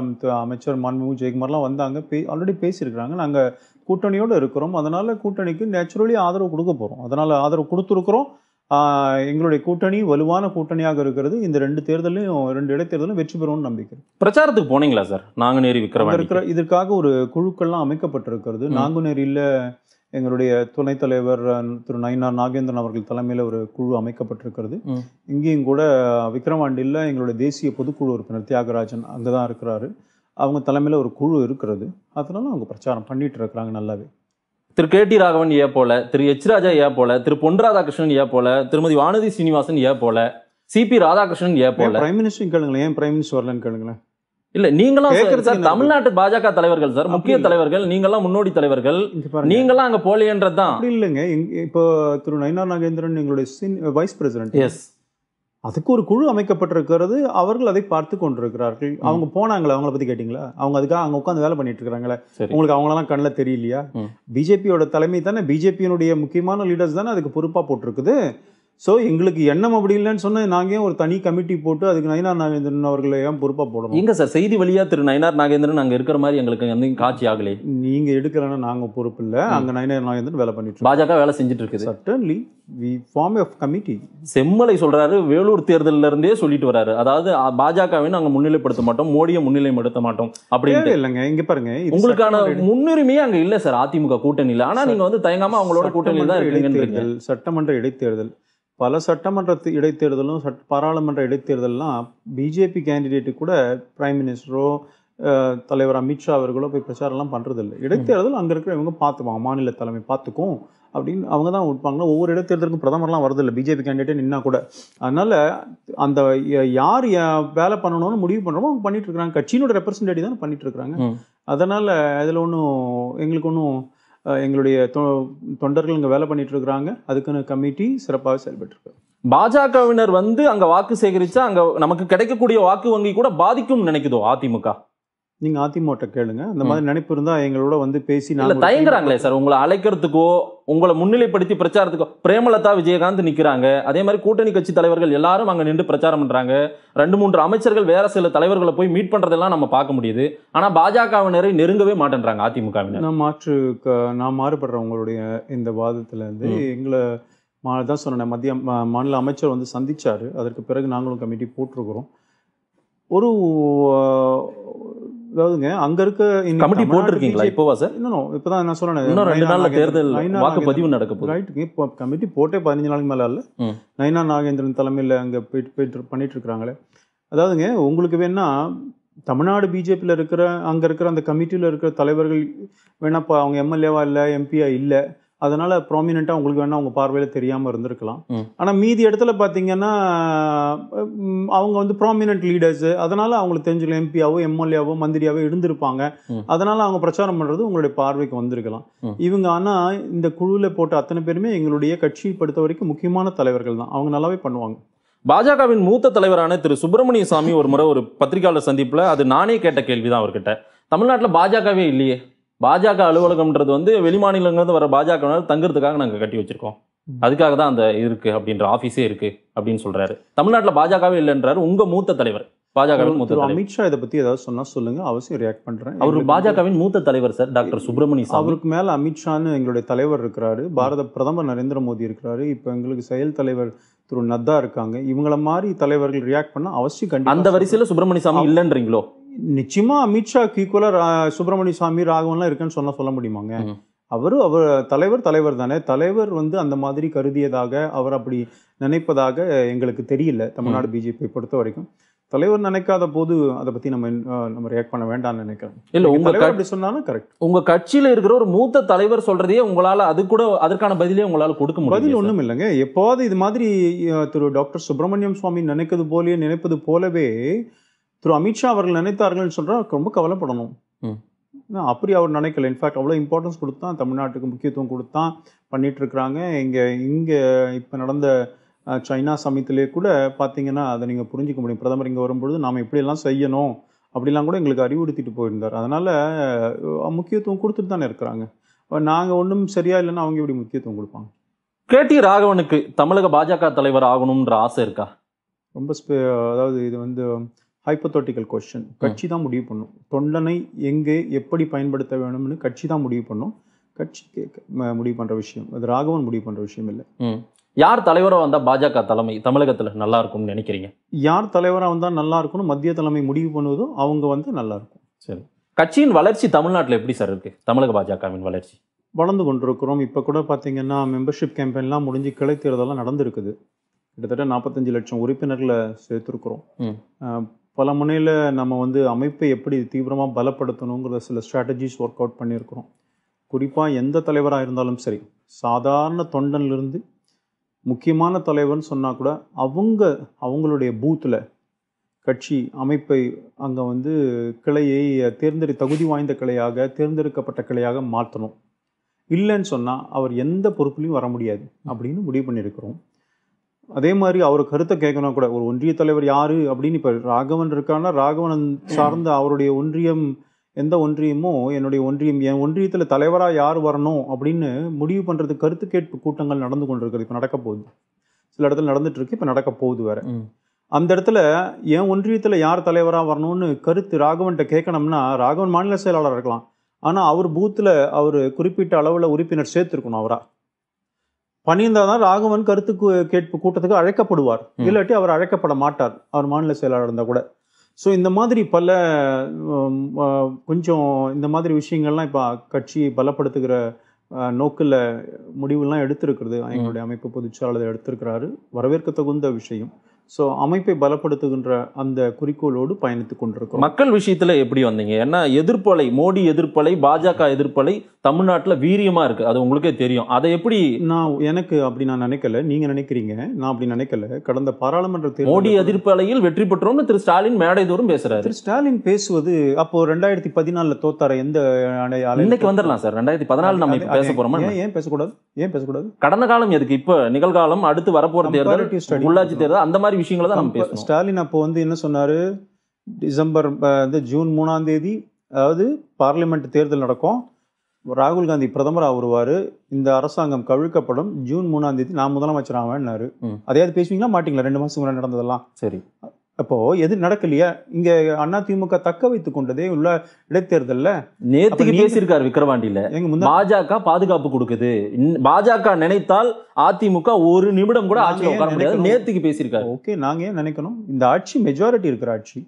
அமைச்சர் மாண்புமிகு ஜெயக்குமார்லாம் வந்தாங்க பே ஆல்ரெடி பேசியிருக்கிறாங்க நாங்கள் கூட்டணியோடு இருக்கிறோம் அதனால் கூட்டணிக்கு நேச்சுரலி ஆதரவு கொடுக்க போகிறோம் அதனால் ஆதரவு கொடுத்துருக்குறோம் எங்களுடைய கூட்டணி வலுவான கூட்டணியாக இருக்கிறது இந்த ரெண்டு தேர்தலையும் ரெண்டு இடைத்தேர்தலும் வெற்றி பெறும்னு நம்பிக்கை பிரச்சாரத்துக்கு போனீங்களா சார் நாங்குநேரி விக்ரம இருக்கிற இதற்காக ஒரு குழுக்கள்லாம் அமைக்கப்பட்டிருக்கிறது நாங்குநேரியில் எங்களுடைய துணைத் தலைவர் திரு நயினார் நாகேந்திரன் அவர்கள் தலைமையில் ஒரு குழு அமைக்கப்பட்டிருக்கிறது இங்கேயும் கூட விக்ரவாண்டியில் எங்களுடைய தேசிய பொதுக்குழு உறுப்பினர் தியாகராஜன் அங்கே தான் இருக்கிறாரு அவங்க தலைமையில் ஒரு குழு இருக்கிறது அதனால அவங்க பிரச்சாரம் பண்ணிட்டு இருக்கிறாங்க நல்லாவே திரு கே டி ராகவன் ஏ போல திரு எச் ராஜா ஏ போல திரு பொன் ராதாகிருஷ்ணன் ஏ போல திருமதி வானதி சீனிவாசன் ஏ போல சிபி ராதாகிருஷ்ணன் ஏ போல பிரைம் மினிஸ்டர் கேளுங்களேன் ஏன் பிரைம் மினிஸ்டர் வரலன்னு கேளுங்களேன் இல்ல நீங்களும் சார் தமிழ்நாட்டு பாஜக தலைவர்கள் சார் முக்கிய தலைவர்கள் நீங்களாம் முன்னோடி தலைவர்கள் நீங்களாம் அங்க போலியன்றதுதான் அப்படி இல்லைங்க இப்போ திரு நயினார் நாகேந்திரன் எங்களுடைய வைஸ் பிரசிடென்ட் எஸ் அதுக்கு ஒரு குழு அமைக்கப்பட்டிருக்கிறது அவர்கள் அதை பார்த்து கொண்டிருக்கிறார்கள் அவங்க போனாங்களே அவங்கள பத்தி கேட்டீங்களா அவங்க அதுக்காக அங்க உட்காந்து வேலை பண்ணிட்டு இருக்கிறாங்களே உங்களுக்கு அவங்களாம் கண்ணில் தெரியலையா பிஜேபியோட தலைமை தானே பிஜேபியினுடைய முக்கியமான லீடர்ஸ் தானே அதுக்கு பொறுப்பா போட்டிருக்குது ஸோ எங்களுக்கு எண்ணம் அப்படி இல்லைன்னு சொன்னால் நாங்கள் ஒரு தனி கமிட்டி போட்டு அதுக்கு நயனார் நாகேந்திரன் அவர்களை ஏன் பொறுப்பாக போடணும் எங்கே சார் செய்தி வழியாக திரு நயனார் நாகேந்திரன் நாங்கள் இருக்கிற மாதிரி எங்களுக்கு எந்த காட்சி ஆகலை நீங்கள் எடுக்கிறனா நாங்கள் பொறுப்பு இல்லை அங்கே நயனார் நாகேந்திரன் வேலை பண்ணிட்டு பாஜக வேலை செஞ்சுட்டு இருக்குது suddenly we form of committee Semmalai சொல்கிறாரு வேலூர் தேர்தலில் இருந்தே சொல்லிட்டு வராரு அதாவது பாஜகவை நாங்கள் முன்னிலைப்படுத்த மாட்டோம் மோடியை முன்னிலைப்படுத்த மாட்டோம் அப்படின்னு இல்லைங்க இங்கே பாருங்க உங்களுக்கான முன்னுரிமையே அங்கே இல்லை சார் அதிமுக கூட்டணியில் ஆனால் நீங்கள் வந்து தயங்காமல் அவங்களோட கூட்டணியில் தான் இருக்கீங்க சட்டமன்ற இடைத்தேர்தல் பல சட்டமன்ற இடைத்தேர்தலும் சட் பாராளுமன்ற இடைத்தேர்தல்லாம் பிஜேபி கேண்டிடேட்டு கூட பிரைம் மினிஸ்டரோ தலைவர் அமித்ஷா அவர்களோ போய் பிரச்சாரம்லாம் பண்ணுறதில்ல இடைத்தேர்தல் அங்கே இருக்கிற இவங்க பார்த்துப்பாங்க மாநில தலைமை பார்த்துக்கும் அப்படின்னு அவங்க தான் விட்பாங்க ஒவ்வொரு இடத்தேர்தலுக்கும் பிரதமர்லாம் வரதில்லை பிஜேபி கேண்டிடேட்டே நின்னா கூட அதனால் அந்த யார் வேலை பண்ணணும்னு முடிவு பண்ணுறோமோ அவங்க பண்ணிட்டு இருக்கிறாங்க கட்சியினோட ரெப்ரஸன்டேட்டிவ் தான் பண்ணிட்டு இருக்கிறாங்க அதனால் அதில் ஒன்றும் எங்களுக்கு ஒன்றும் எங்களுடைய தொண்டர்கள் இங்கே வேலை பண்ணிட்டு இருக்கிறாங்க அதுக்குன்னு கமிட்டி சிறப்பாக செயல்பட்டுருக்கு பாஜகவினர் வந்து அங்கே வாக்கு சேகரித்தா அங்கே நமக்கு கிடைக்கக்கூடிய வாக்கு வங்கி கூட பாதிக்கும் நினைக்குதோ அதிமுக நீங்கள் அதிமுக கேளுங்க அந்த மாதிரி நினைப்பு இருந்தா எங்களோட வந்து பேசி நாங்கள் தயங்குறாங்களே சார் உங்களை அழைக்கிறதுக்கோ உங்களை முன்னிலைப்படுத்தி பிரச்சாரத்துக்கோ பிரேமலதா விஜயகாந்த் நிற்கிறாங்க அதே மாதிரி கூட்டணி கட்சி தலைவர்கள் எல்லாரும் அங்கே நின்று பிரச்சாரம் பண்றாங்க ரெண்டு மூன்று அமைச்சர்கள் வேற சில தலைவர்களை போய் மீட் பண்ணுறதெல்லாம் நம்ம பார்க்க முடியுது ஆனால் பாஜகவினரை நெருங்கவே மாட்டேன்றாங்க அதிமுகவினர் நான் மாற்று நான் மாறுபடுறேன் உங்களுடைய இந்த வாதத்துல இருந்து எங்களை தான் சொன்னேன் மத்திய மாநில அமைச்சர் வந்து சந்திச்சாரு அதற்கு பிறகு நாங்களும் கமிட்டி போட்டிருக்கிறோம் ஒரு அதாவதுங்க அங்க இருக்க கமிட்டி போட்டிருக்கீங்களா இப்போவா சார் இன்னும் இப்பதான் நான் சொன்னேன் இன்னும் ரெண்டு நாள்ல தேர்தல் வாக்குப்பதிவு நடக்க போகுது ரைட் இப்போ கமிட்டி போட்டே பதினஞ்சு நாளுக்கு மேல இல்ல நயனா நாகேந்திரன் தலைமையில் அங்க போயிட்டு போயிட்டு பண்ணிட்டு இருக்கிறாங்களே அதாவதுங்க உங்களுக்கு வேணா தமிழ்நாடு பிஜேபியில் இருக்கிற அங்கே இருக்கிற அந்த கமிட்டியில் இருக்கிற தலைவர்கள் வேணாப்பா அவங்க எம்எல்ஏவா இல்லை எம்பியா இல்லை அதனால ப்ராமினெண்ட்டாக உங்களுக்கு வேணால் அவங்க பார்வையில் தெரியாமல் இருந்திருக்கலாம் ஆனால் மீதி இடத்துல பார்த்தீங்கன்னா அவங்க வந்து ப்ராமினெண்ட் லீடர்ஸு அதனால் அவங்களுக்கு தெரிஞ்ச எம்பியாவோ எம்எல்ஏவோ மந்திரியாவோ இருந்திருப்பாங்க அதனால் அவங்க பிரச்சாரம் பண்ணுறது உங்களுடைய பார்வைக்கு வந்திருக்கலாம் இவங்க ஆனால் இந்த குழுவில் போட்ட அத்தனை பேருமே எங்களுடைய கட்சியை பொறுத்த வரைக்கும் முக்கியமான தலைவர்கள் தான் அவங்க நல்லாவே பண்ணுவாங்க பாஜகவின் மூத்த தலைவரான திரு சுப்பிரமணிய சாமி ஒரு முறை ஒரு பத்திரிகையாளர் சந்திப்பில் அது நானே கேட்ட கேள்வி தான் அவர்கிட்ட தமிழ்நாட்டில் பாஜகவே இல்லையே பாஜக அலுவலகம்ன்றது வந்து வெளிமாநிலங்கிறது வர பாஜக தங்குறதுக்காக நாங்கள் கட்டி வச்சிருக்கோம் அதுக்காக தான் அந்த இருக்கு அப்படின்ற ஆஃபீஸே இருக்கு அப்படின்னு சொல்றாரு தமிழ்நாட்டில் பாஜகவே இல்லைன்றாரு உங்க மூத்த தலைவர் பாஜகவின் மூத்த அமித்ஷா இதை பத்தி ஏதாவது சொன்னா சொல்லுங்க அவசியம் ரியாக்ட் பண்றேன் அவர் பாஜகவின் மூத்த தலைவர் சார் டாக்டர் சுப்பிரமணிய அவருக்கு மேல அமித்ஷான்னு எங்களுடைய தலைவர் இருக்கிறாரு பாரத பிரதமர் நரேந்திர மோடி இருக்கிறாரு இப்போ எங்களுக்கு செயல் தலைவர் திரு நத்தா இருக்காங்க இவங்கள மாதிரி தலைவர்கள் ரியாக்ட் பண்ண அவசியம் அந்த வரிசையில் சுப்பிரமணிய சாமி இல்லைன்றீங்களோ நிச்சயமா அமித்ஷா கீக்குல சுப்பிரமணிய சாமி ராகவன்லாம் இருக்குன்னு சொன்னால் சொல்ல முடியுமாங்க அவரும் அவர் தலைவர் தலைவர் தானே தலைவர் வந்து அந்த மாதிரி கருதியதாக அவர் அப்படி நினைப்பதாக எங்களுக்கு தெரியல தமிழ்நாடு பிஜேபி பொறுத்த வரைக்கும் தலைவர் நினைக்காத போது அதை பத்தி நம்ம நம்ம ரியாக்ட் பண்ண வேண்டாம்னு நினைக்கிறோம் இல்ல உங்க அப்படி சொன்னாலும் கரெக்ட் உங்க கட்சியில இருக்கிற ஒரு மூத்த தலைவர் சொல்றதையே உங்களால அது கூட அதற்கான பதிலே உங்களால கொடுக்க முடியும் பதில் ஒண்ணும் இல்லைங்க எப்போவாவது இது மாதிரி திரு டாக்டர் சுப்பிரமணியம் சுவாமி நினைக்கிறது போலயே நினைப்பது போலவே திரு அமித்ஷா அவர்கள் நினைத்தார்கள்னு சொல்கிறால் ரொம்ப கவலைப்படணும் அப்படி அவர் நினைக்கல இன்ஃபேக்ட் அவ்வளோ இம்பார்ட்டன்ஸ் கொடுத்தான் தமிழ்நாட்டுக்கு முக்கியத்துவம் கொடுத்தான் பண்ணிகிட்ருக்குறாங்க இங்கே இங்கே இப்போ நடந்த சைனா சமயத்திலே கூட பார்த்தீங்கன்னா அதை நீங்கள் புரிஞ்சிக்க முடியும் பிரதமர் இங்கே வரும்பொழுது நாம் இப்படியெல்லாம் செய்யணும் அப்படிலாம் கூட எங்களுக்கு அறிவுறுத்திட்டு போயிருந்தார் அதனால் முக்கியத்துவம் கொடுத்துட்டு தானே இருக்கிறாங்க நாங்கள் ஒன்றும் சரியாக இல்லைன்னா அவங்க இப்படி முக்கியத்துவம் கொடுப்பாங்க டி ராகவனுக்கு தமிழக பாஜக தலைவர் ஆகணுன்ற ஆசை இருக்கா ரொம்ப அதாவது இது வந்து ஹைப்பத்தோட்டிக்கல் கொஸ்டின் கட்சி தான் முடிவு பண்ணும் தொண்டனை எங்கே எப்படி பயன்படுத்த வேணும்னு கட்சி தான் முடிவு பண்ணும் கட்சி முடிவு பண்ணுற விஷயம் அது ராகவன் முடிவு பண்ணுற விஷயம் இல்லை யார் தலைவராக வந்தால் பாஜக தலைமை தமிழகத்தில் நல்லா இருக்கும்னு நினைக்கிறீங்க யார் தலைவராக வந்தால் நல்லா இருக்கும்னு மத்திய தலைமை முடிவு பண்ணுவதும் அவங்க வந்து நல்லா இருக்கும் சரி கட்சியின் வளர்ச்சி தமிழ்நாட்டில் எப்படி சார் இருக்குது தமிழக பாஜகவின் வளர்ச்சி வளர்ந்து கொண்டிருக்கிறோம் இப்போ கூட பார்த்தீங்கன்னா மெம்பர்ஷிப் கேம்பெயின்லாம் முடிஞ்சு கிளை தேர்தலாம் நடந்திருக்குது கிட்டத்தட்ட நாற்பத்தஞ்சு லட்சம் உறுப்பினர்களை சேர்த்துருக்குறோம் பல முனையில் நம்ம வந்து அமைப்பை எப்படி தீவிரமாக பலப்படுத்தணுங்கிற சில ஸ்ட்ராட்டஜிஸ் ஒர்க் அவுட் பண்ணியிருக்கிறோம் குறிப்பாக எந்த தலைவராக இருந்தாலும் சரி சாதாரண தொண்டன்லேருந்து முக்கியமான தலைவர்னு சொன்னால் கூட அவங்க அவங்களுடைய பூத்தில் கட்சி அமைப்பை அங்கே வந்து கிளையை தேர்ந்தெடு தகுதி வாய்ந்த கிளையாக தேர்ந்தெடுக்கப்பட்ட கிளையாக மாற்றணும் இல்லைன்னு சொன்னால் அவர் எந்த பொறுப்புலையும் வர முடியாது அப்படின்னு முடிவு பண்ணியிருக்கிறோம் அதே மாதிரி அவர் கருத்தை கேட்கணும் கூட ஒரு ஒன்றிய தலைவர் யாரு அப்படின்னு இப்போ ராகவன் இருக்கான்னா ராகவன் சார்ந்த அவருடைய ஒன்றியம் எந்த ஒன்றியமோ என்னுடைய ஒன்றியம் என் ஒன்றியத்தில் தலைவராக யார் வரணும் அப்படின்னு முடிவு பண்ணுறது கருத்து கேட்பு கூட்டங்கள் நடந்து கொண்டிருக்கிறது இப்போ நடக்க போகுது சில இடத்துல நடந்துட்டு இருக்கு இப்போ நடக்க போகுது வேற அந்த இடத்துல என் ஒன்றியத்தில் யார் தலைவராக வரணும்னு கருத்து ராகவன்கிட்ட கேட்கணும்னா ராகவன் மாநில செயலாளர் இருக்கலாம் ஆனால் அவர் பூத்தில் அவர் குறிப்பிட்ட அளவில் உறுப்பினர் சேர்த்துருக்கணும் அவராக பண்ணியிருந்தால் தான் ராகவன் கருத்து கேட்பு கூட்டத்துக்கு அழைக்கப்படுவார் இல்லாட்டி அவர் அழைக்கப்பட மாட்டார் அவர் மாநில செயலாளர் இருந்தால் கூட ஸோ இந்த மாதிரி பல கொஞ்சம் இந்த மாதிரி விஷயங்கள்லாம் இப்போ கட்சி பலப்படுத்துகிற நோக்கில் முடிவுலாம் எடுத்திருக்கிறது எங்களுடைய அமைப்பு பொதுச்சாளர் எடுத்திருக்கிறாரு வரவேற்க தகுந்த விஷயம் ஸோ அமைப்பை பலப்படுத்துகின்ற அந்த குறிக்கோளோடு பயணித்து கொண்டிருக்கோம் மக்கள் விஷயத்தில் எப்படி வந்தீங்க ஏன்னா எதிர்ப்பலை மோடி எதிர்ப்பலை பாஜக எதிர்ப்பலை தமிழ்நாட்டில் வீரியமாக இருக்குது அது உங்களுக்கே தெரியும் அதை எப்படி நான் எனக்கு அப்படி நான் நினைக்கல நீங்கள் நினைக்கிறீங்க நான் அப்படி நினைக்கல கடந்த பாராளுமன்ற தேர்தல் மோடி எதிர்ப்பலையில் வெற்றி பெற்றோம்னு திரு ஸ்டாலின் மேடை தோறும் பேசுகிறார் திரு ஸ்டாலின் பேசுவது அப்போது ரெண்டாயிரத்தி பதினாலில் தோத்தார எந்த இன்னைக்கு வந்துடலாம் சார் ரெண்டாயிரத்தி பதினாலு நம்ம இப்போ பேச போகிறோமா ஏன் பேசக்கூடாது ஏன் பேசக்கூடாது கடந்த காலம் எதுக்கு இப்போ நிகழ்காலம் அடுத்து வரப்போகிற தேர்தல் உள்ளாட்சி தேர்தல் அந்த மாதிரி மாதிரி விஷயங்களை தான் நம்ம பேசுவோம் ஸ்டாலின் அப்போ வந்து என்ன சொன்னார் டிசம்பர் வந்து ஜூன் மூணாம் தேதி அதாவது பார்லிமெண்ட் தேர்தல் நடக்கும் ராகுல் காந்தி பிரதமராக வருவார் இந்த அரசாங்கம் கவிழ்க்கப்படும் ஜூன் மூணாம் தேதி நான் முதலமைச்சர் ஆவேன்னாரு அதையாவது பேசுவீங்களா மாட்டீங்களா ரெண்டு மாதம் முன்னாடி நடந்ததெல்லாம் சரி அப்போது எது நடக்கலையா இங்கே அண்ணா திமுக தக்க வைத்து கொண்டதே உள்ள இடைத்தேர்தலில் நேற்றுக்கு பேசியிருக்கார் விக்கிரவாண்டியில் பாஜக பாதுகாப்பு கொடுக்குது பாஜக நினைத்தால் அதிமுக ஒரு நிமிடம் கூட ஆட்சியில் உட்கார முடியாது நேற்றுக்கு பேசியிருக்காரு ஓகே நாங்கள் ஏன் நினைக்கணும் இந்த ஆட்சி மெஜாரிட்டி இருக்கிற ஆட்சி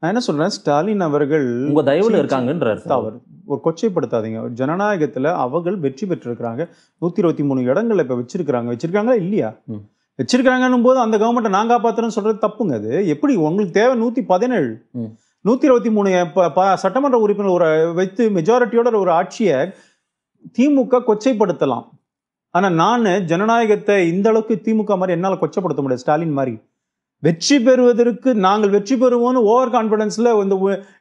நான் என்ன சொல்கிறேன் ஸ்டாலின் அவர்கள் உங்கள் தயவில் இருக்காங்கன்றார் அவர் ஒரு கொச்சைப்படுத்தாதீங்க ஜனநாயகத்தில் அவர்கள் வெற்றி பெற்றிருக்கிறாங்க நூற்றி இருபத்தி மூணு இடங்கள் இப்போ வச்சிருக்கிறாங்க வச்சிருக்காங்களா இல்லையா வச்சிருக்கிறாங்கன்னு போது அந்த கவர்மெண்ட்டை நான் காப்பாற்றுறேன்னு சொல்கிறது தப்புங்க அது எப்படி உங்களுக்கு தேவை நூற்றி பதினேழு நூற்றி இருபத்தி மூணு சட்டமன்ற உறுப்பினர் ஒரு வைத்து மெஜாரிட்டியோட ஒரு ஆட்சியை திமுக கொச்சைப்படுத்தலாம் ஆனால் நான் ஜனநாயகத்தை இந்த அளவுக்கு திமுக மாதிரி என்னால் கொச்சப்படுத்த முடியாது ஸ்டாலின் மாதிரி வெற்றி பெறுவதற்கு நாங்கள் வெற்றி பெறுவோம்னு ஓவர் கான்ஃபிடென்ஸில் இந்த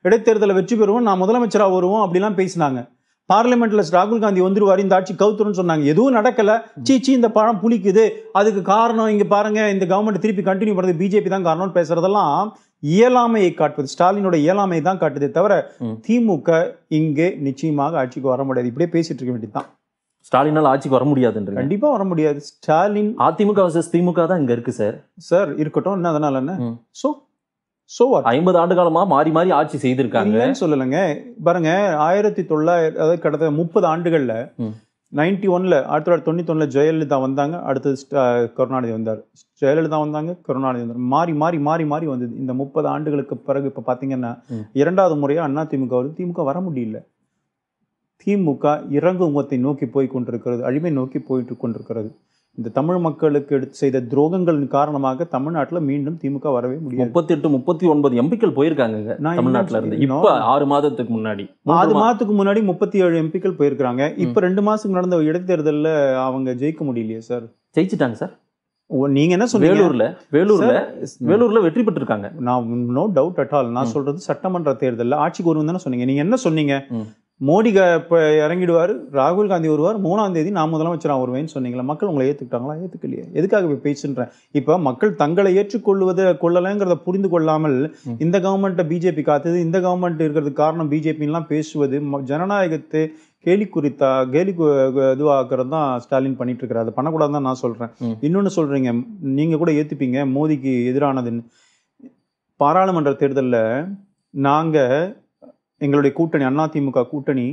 இடைத்தேர்தலில் வெற்றி பெறுவோம் நான் முதலமைச்சராக வருவோம் அப்படிலாம் பேசினாங்க பார்லிமெண்ட்ல ராகுல் காந்தி வந்துருவார் இந்த ஆட்சி கவுத்துருன்னு சொன்னாங்க எதுவும் நடக்கல சீச்சி இந்த பழம் புளிக்குது அதுக்கு காரணம் இங்க பாருங்க இந்த கவர்மெண்ட் திருப்பி கண்டினியூ பண்றது பிஜேபி தான் காரணம்னு பேசுறதெல்லாம் இயலாமையை காட்டுவது ஸ்டாலினோட இயலாமையை தான் காட்டுதே தவிர திமுக இங்கே நிச்சயமாக ஆட்சிக்கு வர முடியாது இப்படியே பேசிட்டு இருக்க வேண்டியதுதான் ஸ்டாலினால் ஆட்சிக்கு வர என்று கண்டிப்பா வர முடியாது ஸ்டாலின் அதிமுக திமுக தான் இங்க இருக்கு சார் சார் இருக்கட்டும் என்ன அதனால என்ன சோ ஸோ ஐம்பது ஆண்டு காலமாக மாறி மாறி ஆட்சி செய்திருக்காங்க சொல்லலைங்க பாருங்க ஆயிரத்தி தொள்ளாயிரம் அதாவது கடந்த முப்பது ஆண்டுகளில் நைன்டி ஒன்ல ஆயிரத்தி தொள்ளாயிரத்தி தொண்ணூத்தி ஒன்ல ஜெயலலிதா வந்தாங்க அடுத்தது கருணாநிதி வந்தார் ஜெயலலிதா வந்தாங்க கருணாநிதி வந்தார் மாறி மாறி மாறி மாறி வந்தது இந்த முப்பது ஆண்டுகளுக்கு பிறகு இப்போ பார்த்தீங்கன்னா இரண்டாவது முறையாக அண்ணா திமுக வருது திமுக வர முடியல திமுக இறங்கு முகத்தை நோக்கி போய் கொண்டிருக்கிறது அழிமை நோக்கி போயிட்டு கொண்டிருக்கிறது இந்த தமிழ் மக்களுக்கு எடுத்து செய்த துரோகங்களின் காரணமாக தமிழ்நாட்டில் மீண்டும் திமுக வரவே முடியும் முப்பத்தி எட்டு முப்பத்தி ஒன்பது எம்பிக்கள் போயிருக்காங்க தமிழ்நாட்டில் இருந்து ஆறு மாதத்துக்கு முன்னாடி ஆறு மாதத்துக்கு முன்னாடி முப்பத்தி ஏழு எம்பிக்கள் போயிருக்காங்க இப்போ ரெண்டு மாசத்துக்கு நடந்த இடைத்தேர்தலில் அவங்க ஜெயிக்க முடியலையே சார் ஜெயிச்சிட்டாங்க சார் நீங்க என்ன சொன்னீங்க வேலூர்ல வேலூர்ல வேலூர்ல வெற்றி பெற்றிருக்காங்க நான் நோ டவுட் அட் ஆல் நான் சொல்றது சட்டமன்ற தேர்தலில் ஆட்சிக்கு தானே சொன்னீங்க நீங்க என்ன சொன்னீங்க மோடி இப்போ இறங்கிடுவார் ராகுல் காந்தி வருவார் மூணாம் தேதி நான் முதலமைச்சராக வருவேன்னு சொன்னீங்களா மக்கள் உங்களை ஏற்றுக்கிட்டாங்களா ஏற்றுக்கலையே எதுக்காக இப்போ பேசுன்றேன் இப்போ மக்கள் தங்களை ஏற்றுக்கொள்வது கொள்ளலைங்கிறத புரிந்து கொள்ளாமல் இந்த கவர்மெண்ட்டை பிஜேபி காத்தது இந்த கவர்மெண்ட் இருக்கிறதுக்கு காரணம் பிஜேபின்லாம் பேசுவது ஜனநாயகத்தை கேலி குறித்தா கேலி இதுவாக்குறது தான் ஸ்டாலின் பண்ணிட்டு அதை பண்ணக்கூடாதுன்னு தான் நான் சொல்கிறேன் இன்னொன்று சொல்கிறீங்க நீங்கள் கூட ஏற்றுப்பீங்க மோடிக்கு எதிரானதுன்னு பாராளுமன்ற தேர்தலில் நாங்கள் எங்களுடைய கூட்டணி அதிமுக கூட்டணி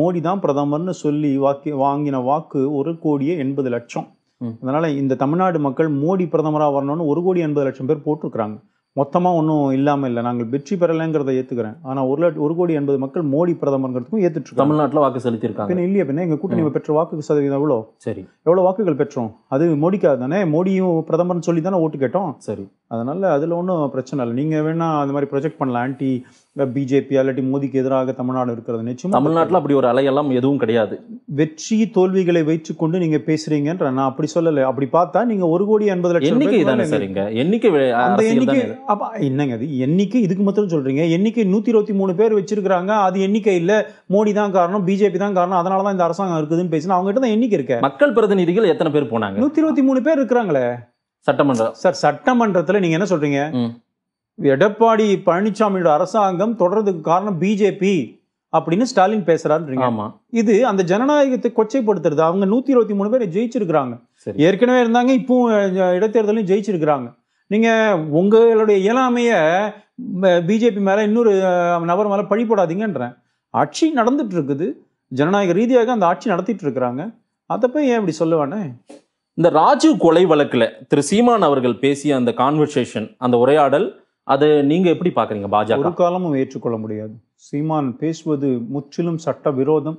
மோடி தான் பிரதமர்னு சொல்லி வாக்கி வாங்கின வாக்கு ஒரு கோடியே எண்பது லட்சம் அதனால் இந்த தமிழ்நாடு மக்கள் மோடி பிரதமராக வரணும்னு ஒரு கோடி எண்பது லட்சம் பேர் போட்டிருக்கிறாங்க மொத்தமாக ஒன்றும் இல்லாமல் இல்லை நாங்கள் வெற்றி பெறலைங்கிறத ஏற்றுக்கிறேன் ஆனால் ஒரு லட்சம் ஒரு கோடி எண்பது மக்கள் மோடி பிரதமர்ங்கிறதுக்கும் ஏற்றுட்டு தமிழ்நாட்டில் வாக்கு செலுத்தியிருக்காங்க இல்லையா பின்ன எங்கள் கூட்டணி பெற்ற வாக்கு சதவீதம் எவ்வளோ சரி எவ்வளோ வாக்குகள் பெற்றோம் அது மோடிக்காக தானே மோடியும் பிரதமர்னு சொல்லி தானே ஓட்டு கேட்டோம் சரி அதனால் அதில் ஒன்றும் பிரச்சனை இல்லை நீங்கள் வேணால் அந்த மாதிரி ப்ரொஜெக்ட் பண்ணலாம் ஆன்டி பிஜேபி அல்லாட்டி மோடிக்கு எதிராக தமிழ்நாடு இருக்கிறது நிச்சயம் தமிழ்நாட்டில் அப்படி ஒரு அலையெல்லாம் எதுவும் கிடையாது வெற்றி தோல்விகளை கொண்டு நீங்க பேசுறீங்கன்ற நான் அப்படி சொல்லலை அப்படி பார்த்தா நீங்க ஒரு கோடி எண்பது லட்சம் எண்ணிக்கை தானே எண்ணிக்கை அந்த எண்ணிக்கை என்னங்க அது எண்ணிக்கை இதுக்கு மட்டும் சொல்றீங்க எண்ணிக்கை நூத்தி இருபத்தி மூணு பேர் வச்சிருக்கிறாங்க அது எண்ணிக்கை இல்ல மோடி தான் காரணம் பிஜேபி தான் காரணம் அதனால தான் இந்த அரசாங்கம் இருக்குதுன்னு பேசினா அவங்க கிட்ட தான் எண்ணிக்கை இருக்கு மக்கள் பிரதிநிதிகள் எத்தனை பேர் போனாங்க நூத்தி இருபத்தி மூணு பேர் இருக்கிறாங்களே சட்டமன்றம் சார் சட்டமன்றத்தில் நீங்க என்ன சொல்றீங்க எடப்பாடி பழனிசாமியோட அரசாங்கம் தொடர்றதுக்கு காரணம் பிஜேபி அப்படின்னு ஸ்டாலின் பேசுறாருன்றீங்க ஆமா இது அந்த ஜனநாயகத்தை கொச்சைப்படுத்துறது அவங்க நூத்தி இருபத்தி மூணு பேர் ஜெயிச்சிருக்கிறாங்க ஏற்கனவே இருந்தாங்க இப்பவும் இடைத்தேர்தலையும் ஜெயிச்சிருக்கிறாங்க நீங்க உங்களுடைய இயலாமைய பிஜேபி மேல இன்னொரு நபர் மேல பழிப்படாதீங்கன்றேன் ஆட்சி நடந்துட்டு இருக்குது ஜனநாயக ரீதியாக அந்த ஆட்சி நடத்திட்டு இருக்கிறாங்க அதை போய் ஏன் இப்படி சொல்லுவானே இந்த ராஜீவ் கொலை வழக்கில் திரு சீமான் அவர்கள் பேசிய அந்த கான்வர்சேஷன் அந்த உரையாடல் அதை நீங்க எப்படி பாக்குறீங்க பாஜக ஒரு காலமும் ஏற்றுக்கொள்ள முடியாது சீமான் பேசுவது முற்றிலும் சட்ட விரோதம்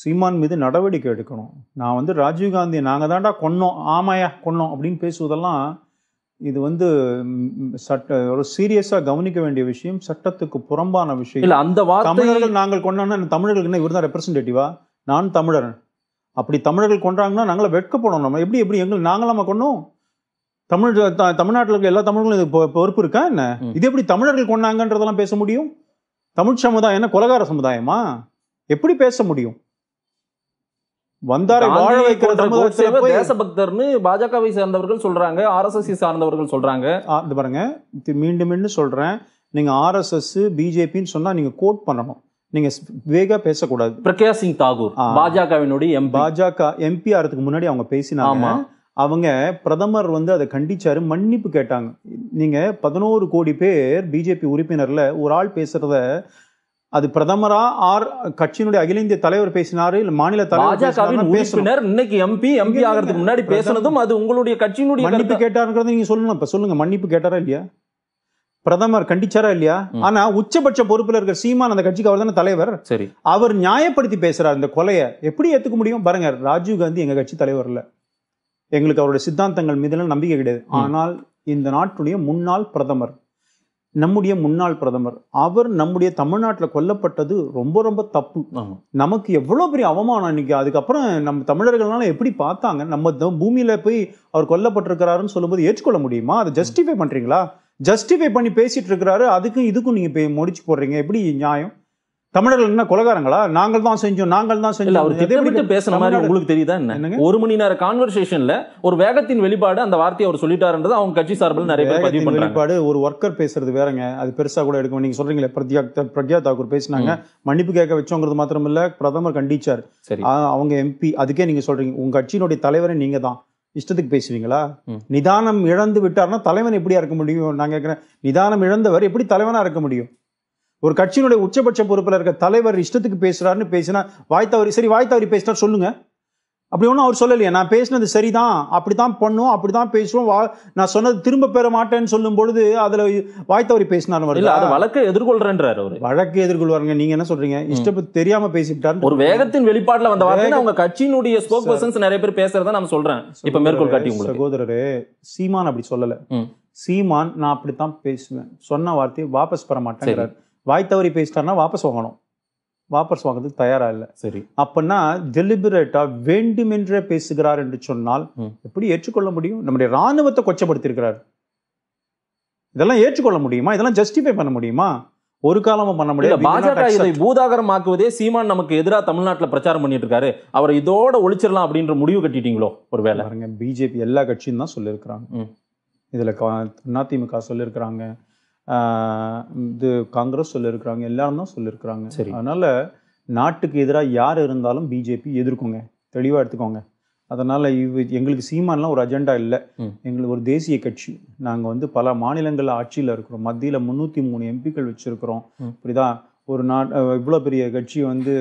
சீமான் மீது நடவடிக்கை எடுக்கணும் நான் வந்து ராஜீவ்காந்தி நாங்கள் தாண்டா கொன்னோம் ஆமாயா கொன்னோம் அப்படின்னு பேசுவதெல்லாம் இது வந்து சட்ட ஒரு சீரியஸாக கவனிக்க வேண்டிய விஷயம் சட்டத்துக்கு புறம்பான விஷயம் இல்லை அந்த தமிழர்கள் நாங்கள் கொண்டோம்னா தமிழர்களுக்கு என்ன இவர் தான் ரெப்ரசன்டேட்டிவா நான் தமிழர் அப்படி தமிழர்கள் கொண்டாங்கன்னா வெட்க போனோம் நம்ம எப்படி எப்படி எங்களை நாங்களாம கொண்டோம் தமிழ் தமிழ்நாட்டில் இருக்க எல்லா தமிழர்களும் பொறுப்பு இருக்கா என்ன இது எப்படி தமிழர்கள் கொண்டாங்கன்றதெல்லாம் பேச முடியும் தமிழ் சமுதாயம் என்ன கொலகார சமுதாயமா எப்படி பேச முடியும் வந்தாரை வாழ வைக்கிற சமுதாயத்தில் தேசபக்தர்னு பாஜகவை சேர்ந்தவர்கள் சொல்றாங்க ஆர்எஸ்எஸ் சார்ந்தவர்கள் சொல்றாங்க இது பாருங்க மீண்டும் மீண்டும் சொல்றேன் நீங்க ஆர்எஸ்எஸ் பிஜேபின்னு சொன்னா நீங்க கோட் பண்ணணும் நீங்க வேகா பேசக்கூடாது பிரக்யா சிங் தாகூர் பாஜகவினுடைய பாஜக எம்பி ஆறதுக்கு முன்னாடி அவங்க பேசினாங்க அவங்க பிரதமர் வந்து அதை கண்டிச்சார் மன்னிப்பு கேட்டாங்க நீங்கள் பதினோரு கோடி பேர் பிஜேபி உறுப்பினரில் ஒரு ஆள் பேசுகிறத அது பிரதமரா ஆர் கட்சியினுடைய அகில இந்திய தலைவர் பேசினாரு இல்ல மாநில தலைவர் இன்னைக்கு எம்பி எம்பி ஆகிறதுக்கு முன்னாடி பேசினதும் அது உங்களுடைய கட்சியினுடைய மன்னிப்பு கேட்டாருங்கிறத நீங்க சொல்லணும் இப்ப சொல்லுங்க மன்னிப்பு கேட்டாரா இல்லையா பிரதமர் கண்டிச்சாரா இல்லையா ஆனா உச்சபட்ச பொறுப்புல இருக்கிற சீமான் அந்த கட்சிக்கு அவர் தானே தலைவர் சரி அவர் நியாயப்படுத்தி பேசுறாரு இந்த கொலையை எப்படி ஏத்துக்க முடியும் பாருங்க ராஜீவ் காந்தி எங்க கட்சி தலைவர் இல்லை எங்களுக்கு அவருடைய சித்தாந்தங்கள் மீதெல்லாம் நம்பிக்கை கிடையாது ஆனால் இந்த நாட்டுடைய முன்னாள் பிரதமர் நம்முடைய முன்னாள் பிரதமர் அவர் நம்முடைய தமிழ்நாட்டில் கொல்லப்பட்டது ரொம்ப ரொம்ப தப்பு நமக்கு எவ்வளோ பெரிய அவமானம் இன்னைக்கு அதுக்கப்புறம் நம்ம தமிழர்கள்னால எப்படி பார்த்தாங்க நம்ம பூமியில் போய் அவர் கொல்லப்பட்டிருக்கிறாருன்னு சொல்லும்போது ஏற்றுக்கொள்ள முடியுமா அதை ஜஸ்டிஃபை பண்ணுறீங்களா ஜஸ்டிஃபை பண்ணி பேசிட்டு இருக்கிறாரு அதுக்கும் இதுக்கும் நீங்கள் முடிச்சு போடுறீங்க எப்படி நியாயம் தமிழர்கள் என்ன கொலகாரங்களா நாங்கள் தான் செஞ்சோம் நாங்கள் தான் செஞ்சோம் அவர் திட்டமிட்டு பேசுன மாதிரி உங்களுக்கு தெரியுதா என்ன ஒரு மணி நேர கான்வர்சேஷன்ல ஒரு வேகத்தின் வெளிப்பாடு அந்த வார்த்தையை அவர் சொல்லிட்டாருன்றது அவங்க கட்சி சார்பில் நிறைய பேர் பதிவு வெளிப்பாடு ஒரு ஒர்க்கர் பேசுறது வேறங்க அது பெருசா கூட எடுக்கும் நீங்க சொல்றீங்களே பிரத்யா பிரக்யா தாக்கூர் பேசினாங்க மன்னிப்பு கேட்க வச்சோங்கிறது மாத்திரமில்ல பிரதமர் கண்டிச்சார் சரி அவங்க எம்பி அதுக்கே நீங்க சொல்றீங்க உங்க கட்சியினுடைய தலைவரே நீங்க தான் இஷ்டத்துக்கு பேசுவீங்களா நிதானம் இழந்து விட்டார்னா தலைவன் எப்படியா இருக்க முடியும் நான் கேட்குறேன் நிதானம் இழந்தவர் எப்படி தலைவனா இருக்க முடியும் ஒரு கட்சியினுடைய உச்சபட்ச பொறுப்பில் இருக்க தலைவர் இஷ்டத்துக்கு பேசுகிறாருன்னு பேசினா வாய்த்தவரி சரி வாய்த்தவரி பேசினா சொல்லுங்க அப்படி ஒன்றும் அவர் சொல்லலையே நான் பேசினது சரிதான் அப்படி தான் பண்ணுவோம் அப்படி தான் பேசுவோம் வா நான் சொன்னது திரும்ப பெற மாட்டேன்னு சொல்லும் பொழுது அதில் வாய்த்தவரி பேசினார் இல்லை அது வழக்கை எதிர்கொள்றேன்றாரு அவர் வழக்கு எதிர்கொள்வாருங்க நீங்கள் என்ன சொல்கிறீங்க இஷ்டப்பட்டு தெரியாமல் பேசிட்டார் ஒரு வேகத்தின் வெளிப்பாட்டில் வந்த வார்த்தை அவங்க கட்சியினுடைய ஸ்போக் பர்சன்ஸ் நிறைய பேர் பேசுறத நான் சொல்கிறேன் இப்போ மேற்கோள் காட்டி உங்களுக்கு சகோதரரு சீமான் அப்படி சொல்லலை சீமான் நான் அப்படித்தான் பேசுவேன் சொன்ன வார்த்தையை வாபஸ் பெற மாட்டேங்கிறார் வாய் தவறி பேசிட்டாருன்னா வாபஸ் வாங்கணும் வாபஸ் வாங்குறதுக்கு தயாராக இல்லை சரி அப்பனா டெலிபரேட்டாக வேண்டுமென்றே பேசுகிறார் என்று சொன்னால் எப்படி ஏற்றுக்கொள்ள முடியும் நம்முடைய இராணுவத்தை கொச்சப்படுத்தியிருக்கிறார் இதெல்லாம் ஏற்றுக்கொள்ள முடியுமா இதெல்லாம் ஜஸ்டிஃபை பண்ண முடியுமா ஒரு காலமும் பண்ண முடியாது பாஜக இதை பூதாகரம் ஆக்குவதே சீமான் நமக்கு எதிராக தமிழ்நாட்டில் பிரச்சாரம் பண்ணிட்டு இருக்காரு அவர் இதோட ஒழிச்சிடலாம் அப்படின்ற முடிவு கட்டிட்டீங்களோ ஒரு வேலை பிஜேபி எல்லா கட்சியும் தான் சொல்லியிருக்கிறாங்க இதில் அதிமுக சொல்லியிருக்கிறாங்க இது காங்கிரஸ் சொல்லியிருக்கிறாங்க எல்லாரும் தான் சொல்லியிருக்கிறாங்க சரி அதனால் நாட்டுக்கு எதிராக யார் இருந்தாலும் பிஜேபி எதிர்க்குங்க தெளிவாக எடுத்துக்கோங்க அதனால் இவ் எங்களுக்கு சீமான்லாம் ஒரு அஜெண்டா இல்லை எங்களுக்கு ஒரு தேசிய கட்சி நாங்கள் வந்து பல மாநிலங்களில் ஆட்சியில் இருக்கிறோம் மத்தியில் முந்நூற்றி மூணு எம்பிக்கள் வச்சுருக்கிறோம் இப்படிதான் ஒரு நாட் இவ்வளோ பெரிய கட்சி வந்து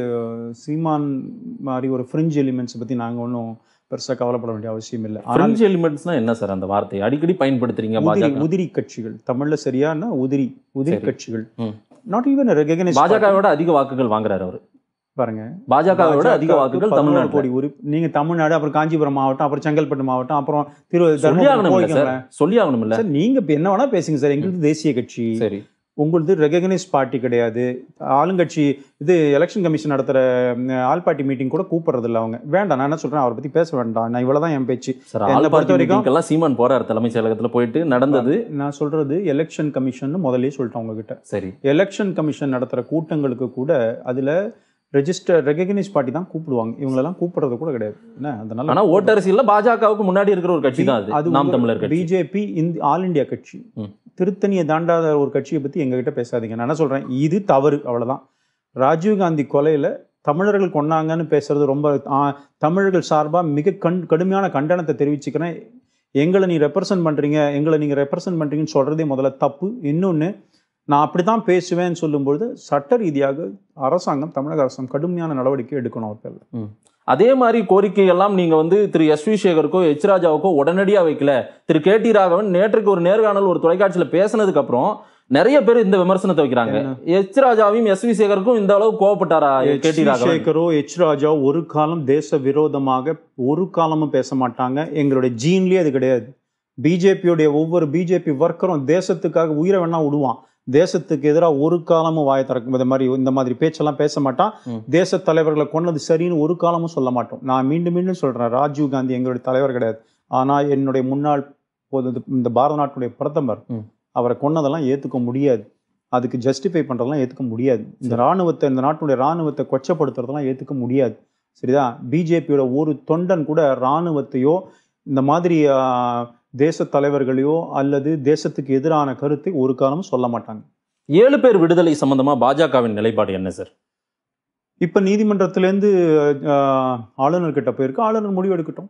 சீமான் மாதிரி ஒரு ஃப்ரிஞ்ச் எலிமெண்ட்ஸை பற்றி நாங்கள் ஒன்றும் பெருசாக கவலைப்பட வேண்டிய அவசியம் இல்லை ஃப்ரெஞ்ச் எலிமெண்ட்ஸ்னா என்ன சார் அந்த வார்த்தையை அடிக்கடி பயன்படுத்துறீங்க உதிரி கட்சிகள் தமிழில் சரியான உதிரி உதிரி கட்சிகள் நாட் ஈவன் ரெகனைஸ் பாஜகவோட அதிக வாக்குகள் வாங்குறாரு அவர் பாருங்க பாஜகவோட அதிக வாக்குகள் தமிழ்நாடு கோடி உரி நீங்க தமிழ்நாடு அப்புறம் காஞ்சிபுரம் மாவட்டம் அப்புறம் செங்கல்பட்டு மாவட்டம் அப்புறம் திரு சொல்லி ஆகணும் இல்ல நீங்க என்ன வேணா பேசுங்க சார் எங்களுக்கு தேசிய கட்சி சரி உங்களது ரெகக்னைஸ் பார்ட்டி கிடையாது ஆளுங்கட்சி இது எலெக்ஷன் கமிஷன் நடத்துகிற ஆல் பார்ட்டி மீட்டிங் கூட கூப்பிட்றதில்ல அவங்க வேண்டாம் நான் என்ன சொல்கிறேன் அவரை பற்றி பேச வேண்டாம் நான் இவ்வளோ தான் என் பேச்சு என்னை பொறுத்த வரைக்கும் சீமான் போகிறார் தலைமைச் செயலகத்தில் போயிட்டு நடந்தது நான் சொல்கிறது எலெக்ஷன் கமிஷன் முதலே சொல்லிட்டேன் உங்ககிட்ட சரி எலெக்ஷன் கமிஷன் நடத்துகிற கூட்டங்களுக்கு கூட அதில் ரெஜிஸ்டர் ரெகக்னைஸ் பார்ட்டி தான் கூப்பிடுவாங்க இவங்களெல்லாம் கூப்பிடுறது கூட கிடையாது என்ன அதனால ஆனால் ஓட்டரசியில் பாஜகவுக்கு முன்னாடி இருக்கிற ஒரு கட்சி தான் அது நாம் தமிழர் பிஜேபி இந்த ஆல் இண்டியா கட்சி திருத்தணியை தாண்டாத ஒரு கட்சியை பற்றி எங்ககிட்ட பேசாதீங்க நான் என்ன சொல்கிறேன் இது தவறு அவ்வளோதான் ராஜீவ்காந்தி கொலையில் தமிழர்கள் கொண்டாங்கன்னு பேசுறது ரொம்ப தமிழர்கள் சார்பாக மிக கண் கடுமையான கண்டனத்தை தெரிவிச்சுக்கிறேன் எங்களை நீ ரெப்ரசன்ட் பண்ணுறீங்க எங்களை நீங்கள் ரெப்ரசன்ட் பண்ணுறீங்கன்னு சொல்கிறதே முதல்ல தப்பு இன்னொன்று நான் அப்படி தான் பேசுவேன்னு சொல்லும்பொழுது சட்ட ரீதியாக அரசாங்கம் தமிழக அரசாங்கம் கடுமையான நடவடிக்கை எடுக்கணும் அவர்கள் அதே மாதிரி கோரிக்கையெல்லாம் நீங்கள் வந்து திரு எஸ் வி சேகருக்கோ எச் ராஜாவுக்கோ உடனடியாக வைக்கல திரு கே டி ராகவன் நேற்றுக்கு ஒரு நேர்காணல் ஒரு தொலைக்காட்சியில் பேசினதுக்கப்புறம் நிறைய பேர் இந்த விமர்சனத்தை வைக்கிறாங்க எச் ராஜாவையும் எஸ் வி சேகருக்கும் இந்த அளவு கோவப்பட்டாரா கே டி சேகரோ எச் ராஜா ஒரு காலம் தேச விரோதமாக ஒரு காலமும் பேச மாட்டாங்க எங்களுடைய ஜீன்லயே அது கிடையாது பிஜேபியுடைய ஒவ்வொரு பிஜேபி ஒர்க்கரும் தேசத்துக்காக உயிரை வேணா விடுவான் தேசத்துக்கு எதிராக ஒரு காலமும் வாய திறக்கும் இந்த மாதிரி இந்த மாதிரி பேச்செல்லாம் பேச மாட்டான் தேச தலைவர்களை கொண்டது சரின்னு ஒரு காலமும் சொல்ல மாட்டோம் நான் மீண்டும் மீண்டும் சொல்கிறேன் ராஜீவ் காந்தி எங்களுடைய தலைவர் கிடையாது ஆனால் என்னுடைய முன்னாள் போது இந்த பாரத நாட்டுடைய பிரதமர் அவரை கொன்னதெல்லாம் ஏற்றுக்க முடியாது அதுக்கு ஜஸ்டிஃபை பண்ணுறதெல்லாம் ஏற்றுக்க முடியாது இந்த இராணுவத்தை இந்த நாட்டுடைய இராணுவத்தை கொச்சப்படுத்துறதெல்லாம் ஏற்றுக்க முடியாது சரிதான் பிஜேபியோட ஒரு தொண்டன் கூட இராணுவத்தையோ இந்த மாதிரி தேச தலைவர்களையோ அல்லது தேசத்துக்கு எதிரான கருத்தை ஒரு காலமும் சொல்ல மாட்டாங்க ஏழு பேர் விடுதலை சம்பந்தமாக பாஜகவின் நிலைப்பாடு என்ன சார் இப்போ நீதிமன்றத்திலேருந்து ஆளுநர்கிட்ட போயிருக்கு ஆளுநர் முடிவு எடுக்கட்டும்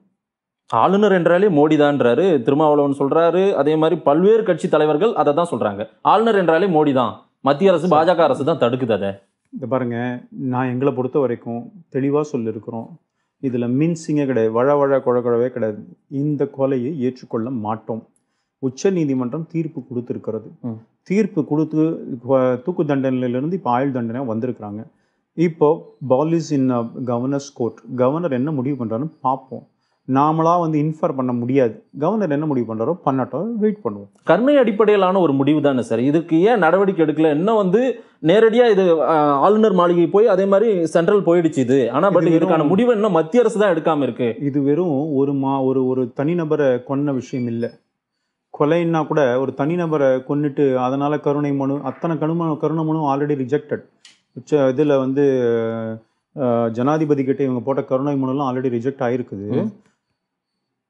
ஆளுநர் என்றாலே மோடி தான்றாரு திருமாவளவன் சொல்றாரு அதே மாதிரி பல்வேறு கட்சி தலைவர்கள் அதை தான் சொல்றாங்க ஆளுநர் என்றாலே மோடி தான் மத்திய அரசு பாஜக அரசு தான் தடுக்குது அதை இந்த பாருங்க நான் எங்களை பொறுத்த வரைக்கும் தெளிவாக சொல்லியிருக்கிறோம் இதில் மின்சிங்கே கிடையாது வழ வழ குழவே கிடையாது இந்த கொலையை ஏற்றுக்கொள்ள மாட்டோம் உச்ச நீதிமன்றம் தீர்ப்பு கொடுத்துருக்கிறது தீர்ப்பு கொடுத்து தூக்கு தண்டனையிலிருந்து இப்போ ஆயுள் தண்டனை வந்திருக்கிறாங்க இப்போ ball's in governor's court governor என்ன முடிவு பண்ணுறாருன்னு பார்ப்போம் நாமளாக வந்து இன்ஃபர் பண்ண முடியாது கவர்னர் என்ன முடிவு பண்ணுறோம் பண்ணட்டும் வெயிட் பண்ணுவோம் கருணை அடிப்படையிலான ஒரு முடிவு தானே சார் இதுக்கு ஏன் நடவடிக்கை எடுக்கல இன்னும் வந்து நேரடியாக இது ஆளுநர் மாளிகை போய் அதே மாதிரி சென்ட்ரல் போயிடுச்சு இது ஆனால் பட் இதுக்கான முடிவு இன்னும் மத்திய அரசு தான் எடுக்காமல் இருக்கு இது வெறும் ஒரு மா ஒரு ஒரு தனிநபரை கொன்ன விஷயம் இல்லை கொலைன்னா கூட ஒரு தனிநபரை கொன்னுட்டு அதனால் கருணை மனு அத்தனை கருண கருணை மனு ஆல்ரெடி ரிஜெக்டட் உச்ச இதில் வந்து ஜனாதிபதி கிட்ட இவங்க போட்ட கருணை மனுலாம் ஆல்ரெடி ரிஜெக்ட் ஆயிருக்குது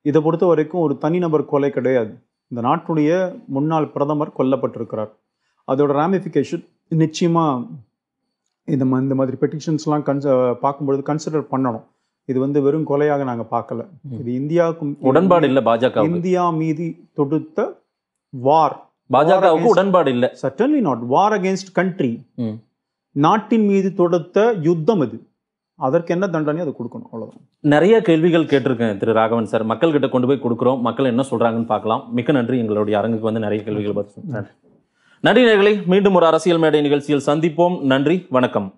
இதை பொறுத்த வரைக்கும் ஒரு தனிநபர் கொலை கிடையாது இந்த நாட்டுடைய முன்னாள் பிரதமர் கொல்லப்பட்டிருக்கிறார் அதோட ராமிஃபிகேஷன் நிச்சயமாக இந்த இந்த மாதிரி பெட்டிஷன்ஸ்லாம் கன்ச பார்க்கும்பொழுது கன்சிடர் பண்ணணும் இது வந்து வெறும் கொலையாக நாங்கள் பார்க்கல இது இந்தியாவுக்கும் உடன்பாடு இல்லை பாஜக இந்தியா மீது தொடுத்த வார் பாஜக உடன்பாடு இல்லை suddenly not war against country நாட்டின் மீது தொடுத்த யுத்தம் இது அதற்கு என்ன தண்டனை அது கொடுக்கணும் அவ்வளோதான் நிறைய கேள்விகள் கேட்டிருக்கேன் திரு ராகவன் சார் மக்கள் கிட்ட கொண்டு போய் கொடுக்குறோம் மக்கள் என்ன சொல்கிறாங்கன்னு பார்க்கலாம் மிக்க நன்றி எங்களுடைய அரங்குக்கு வந்து நிறைய கேள்விகள் பார்த்து நன்றி நேர்களை மீண்டும் ஒரு அரசியல் மேடை நிகழ்ச்சியில் சந்திப்போம் நன்றி வணக்கம்